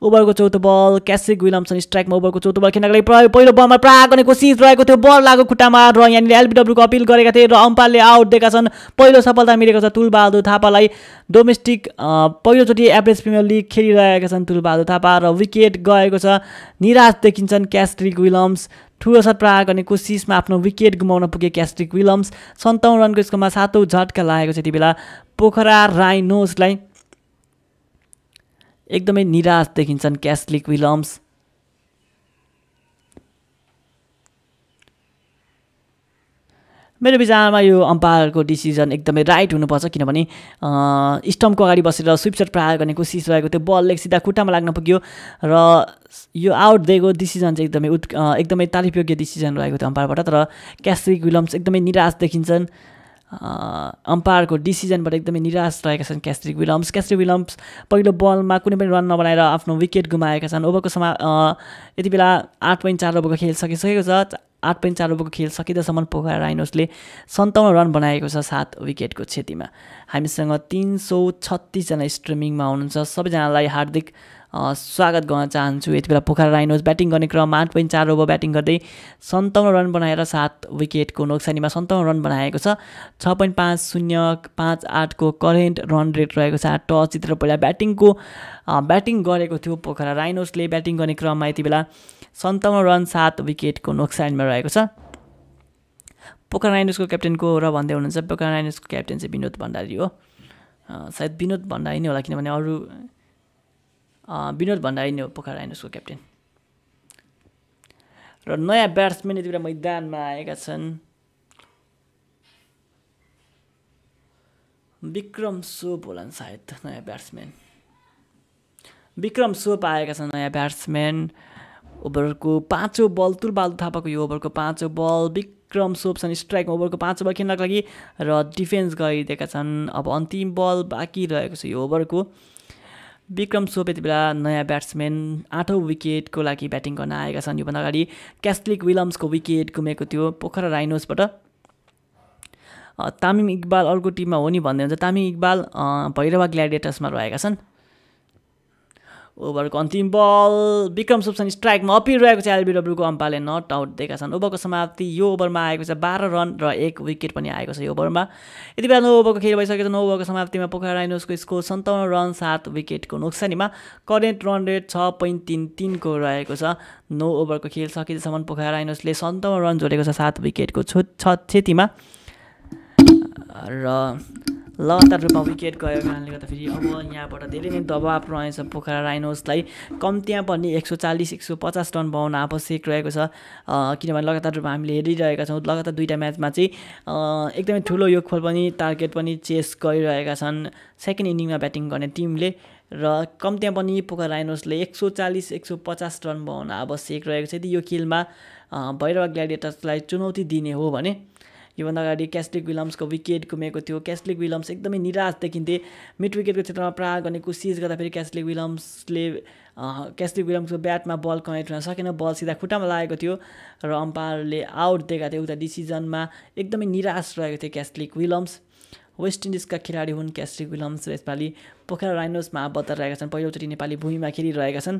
ओभरको चौथो बल क्यासलिक विलम्सन स्ट्राइकमा ओभरको चौथो बल खेल्नको लागि पहिलो बलमा प्राग गर्ने कोसिस रहेको थियो बल लागेको खुट्टामा र यहाँनिर एलबिडब्ल्यूको अपिल गरेका थिए र अम्पायरले आउट दिएका छन् पहिलो सफलता मिलेको छ तुलबहादुर थापालाई डोमेस्टिक पहिलोचोटि एभरेज प्रिमियर लिग खेलिरहेका छन् तुलबहादुर थापा र विकेट गएको छ निराश देखिन्छन् क्यासलिक विलम्स ठुलो सट प्रहार गर्ने कोसिसमा आफ्नो विकेट गुमाउन पुगे क्यास्ट्रिक विलम्स सन्ताउन्न रनको स्कोरमा सातौँ झट्का लागेको छ त्यति बेला पोखरा राइनोसलाई एकदमै निराश देखिन्छन् क्यास्लिक विलम्स मेरो विचारमा यो अम्पायरको डिसिजन एकदमै राइट हुनुपर्छ किनभने स्टम्पको अगाडि बसेर स्विपसट प्रहार गर्ने कोसिस रहेको त्यो बलले सिधा खुट्टामा लाग्न पुग्यो र यो आउट दिएको डिसिजन चाहिँ एकदमै उत् एकदमै तालिफयोग्य डिसिजन रहेको थियो अम्पायरबाट तर क्यास्ट्रिक विलम्स एकदमै निराश देखिन्छन् अम्पायरको डिसिजनबाट एकदमै निराश रहेका छन् क्यास्ट्रिक विलम्स क्यास्ट्रिक विलम्स पहिलो बलमा कुनै पनि रन नबनाएर आफ्नो विकेट गुमाएका छन् ओभरको समा यति बेला आठ पोइन्ट चार ओभरको खेल सकिसकेको छ आठ पोइन्ट चार ओभरको खेल सकिँदासम्म पोखरा राइनोसले सन्ताउन्न रन बनाएको छ सात विकेटको क्षतिमा हामीसँग तिन सौ छत्तिसजना स्ट्रिमिङमा हुनुहुन्छ सबैजनालाई हार्दिक स्वागत गर्न चाहन्छु यति बेला पोखरा राइनोज ब्याटिङ गर्ने क्रममा आठ पोइन्ट चार ओभर ब्याटिङ गर्दै सन्ताउन्न रन बनाएर सात विकेटको नोक्सानीमा सन्ताउन्न रन बनाएको छ छ पोइन्ट पाँच शून्य पाँच आठको करेन्ट रन रेट रहेको छ टस जितेर पहिला ब्याटिङको ब्याटिङ गरेको थियो पोखरा राइनोजले ब्याटिङ गर्ने क्रममा यति बेला सन्ताउन्न रन सात विकेटको नोक्सानीमा रहेको छ पोखरा राइनर्सको क्याप्टेनको र भन्दै हुनुहुन्छ पोखरा राइनर्सको क्याप्टेन चाहिँ विनोद भण्डारी हो सायद विनोद भण्डारी नै होला किनभने अरू विनोद भण्डारी नै हो पोखरा राइनर्सको क्याप्टेन र नयाँ ब्याट्सम्यान यति बेला मैदानमा आएका छन् विक्रम सोप होलान् सायद नयाँ ब्याट्सम्यान विक्रम सोप आएका छन् नयाँ ब्याट्सम्यान ओभरको पाँचौँ बल तुलबाल थापाको यो ओभरको पाँचौँ बल विक्रम सोप छन् स्ट्राइक ओभरको पाँचौँ बल खेल्नको लागि र डिफेन्स गरिदिएका छन् अब अन्तिम बल बाँकी रहेको छ यो ओभरको विक्रम सो त्यति बेला नयाँ ब्याट्सम्यान आठौँ विकेटको लागि ब्याटिङ गर्न आएका छन् योभन्दा अगाडि क्यास्लिक विलियम्सको विकेट गुमेको थियो पोखरा राइनोसबाट तामिम इकबाल अर्को टिममा हो नि भन्दै हुन्छ तामिम इकबाल भैरवा ग्ल्याडिएटर्समा रहेका छन् ओभरको अन्तिम बल विक्रम सुप्सन स्ट्राइकमा अपिरहेको छ एलबिडब्ल्यूको अम्पाले नट आउट दिएका छन् ओभरको समाप्ति यो ओभरमा आएको छ बाह्र रन र एक विकेट पनि आएको छ यो ओभरमा यति बेला नौ ओभरको खेल भइसकेको छ नौ ओभरको समाप्तिमा पोखरा राइनोसको स्कोर सन्ताउन्न रन सात विकेटको नोक्सानीमा करेन्ट रन रेट छ पोइन्ट तिन तिनको रहेको छ नौ ओभरको खेल सकिँदैसम्म पोखरा राइनोसले सन्ताउन्न रन जोडेको छ सात विकेटको छो क्षतिमा र लगातार रूपमा विकेट गएको कारणले गर्दाखेरि अब यहाँबाट धेरै नै दबाब रहेछ पोखरा राइनोसलाई कम्तीमा पनि एक सौ चालिस एक सौ पचास रन बनाउन आवश्यक रहेको छ किनभने लगातार रूपमा हामीले हेरिरहेका छौँ लगातार दुईवटा म्याचमा चाहिँ एकदमै ठुलो योगफल पनि टार्गेट पनि चेस गरिरहेका छन् सेकेन्ड इनिङमा ब्याटिङ गर्ने टिमले र कम्तीमा पनि पोखरा राइनोसले एक सौ चालिस एक सौ पचास रन बनाउन आवश्यक रहेको छ यदि यो खेलमा भैरव ग्ल्याडिएटर्सलाई चुनौती दिने हो भने योभन्दा अगाडि क्यासलिक विलम्सको विकेट गुमेको थियो क्यासलिक विलम्स एकदमै निराश देखिन्थे मिड विकेटको क्षेत्रमा प्रहार गर्ने कोसिस गर्दाखेरि क्यासलिक विलम्सले क्यासलिक विलम्सको ब्याटमा बल कनेक्ट हुन सकेन बल सिधा खुट्टामा लागेको थियो र अम्पायरले आउट दिएका थिए उता डिसिजनमा एकदमै निराश रहेको थियो क्यासलिक विलम्स वेस्ट इन्डिजका खेलाडी हुन् क्यासलिक विलम्स र यसपालि पोखरा राइनोसमा आबद्ध रहेका छन् पहिलोचोटि नेपाली भूमिमा खेलिरहेका छन्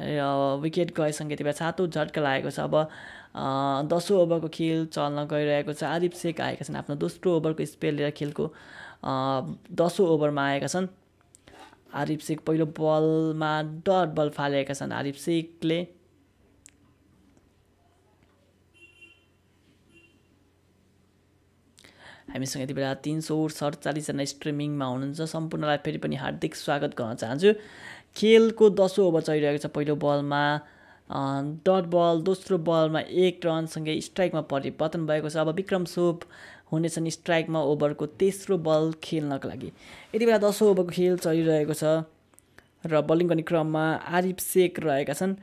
विकेट गएसँग यति बेला सातो झट्का लागेको छ अब दसौँ ओभरको खेल चल्न गइरहेको छ आदिप सेक आएका छन् आफ्नो दोस्रो ओभरको स्पेल लिएर खेलको दसौँ ओभरमा आएका छन् आरिफ सेक पहिलो बलमा डट बल फालेका छन् आरिफ सेकले हामीसँग यति बेला तिन सौ सडचालिसजना स्ट्रिमिङमा हुनुहुन्छ सम्पूर्णलाई फेरि पनि हार्दिक स्वागत गर्न चाहन्छु खेलको दसौँ ओभर चलिरहेको छ पहिलो बलमा डट बल दोस्रो बलमा एक रनसँगै स्ट्राइकमा परिवर्तन भएको छ अब विक्रम सोप हुनेछन् स्ट्राइकमा ओभरको तेस्रो बल खेल्नको लागि यति बेला दसौँ ओभरको खेल चलिरहेको छ र बलिङ गर्ने क्रममा आरिफ सेक रहेका छन्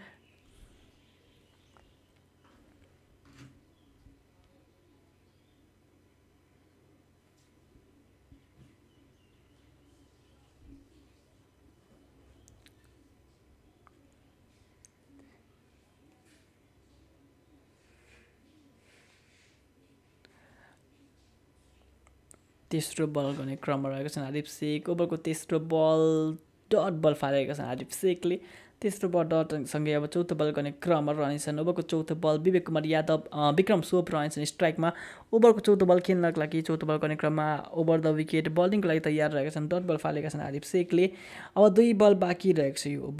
तेस्रो बल गर्ने क्रममा रहेको छन् हरिप सेक ओभरको तेस्रो बल डट बल फालेका छन् हरिप सेकले तेस्रो बल डटसँगै अब चौथो बल गर्ने क्रममा रहनेछन् ओभरको चौथो बल विवेक कुमार यादव विक्रम सोप रहनेछन् स्ट्राइकमा ओभरको चौथो बल खेल्नको लागि चौथो बल गर्ने क्रममा ओभर द विकेट बलिङको लागि तयार रहेका छन् डट बल फालेका छन् हरिप सेकले अब दुई बल बाँकी रहेको छ यो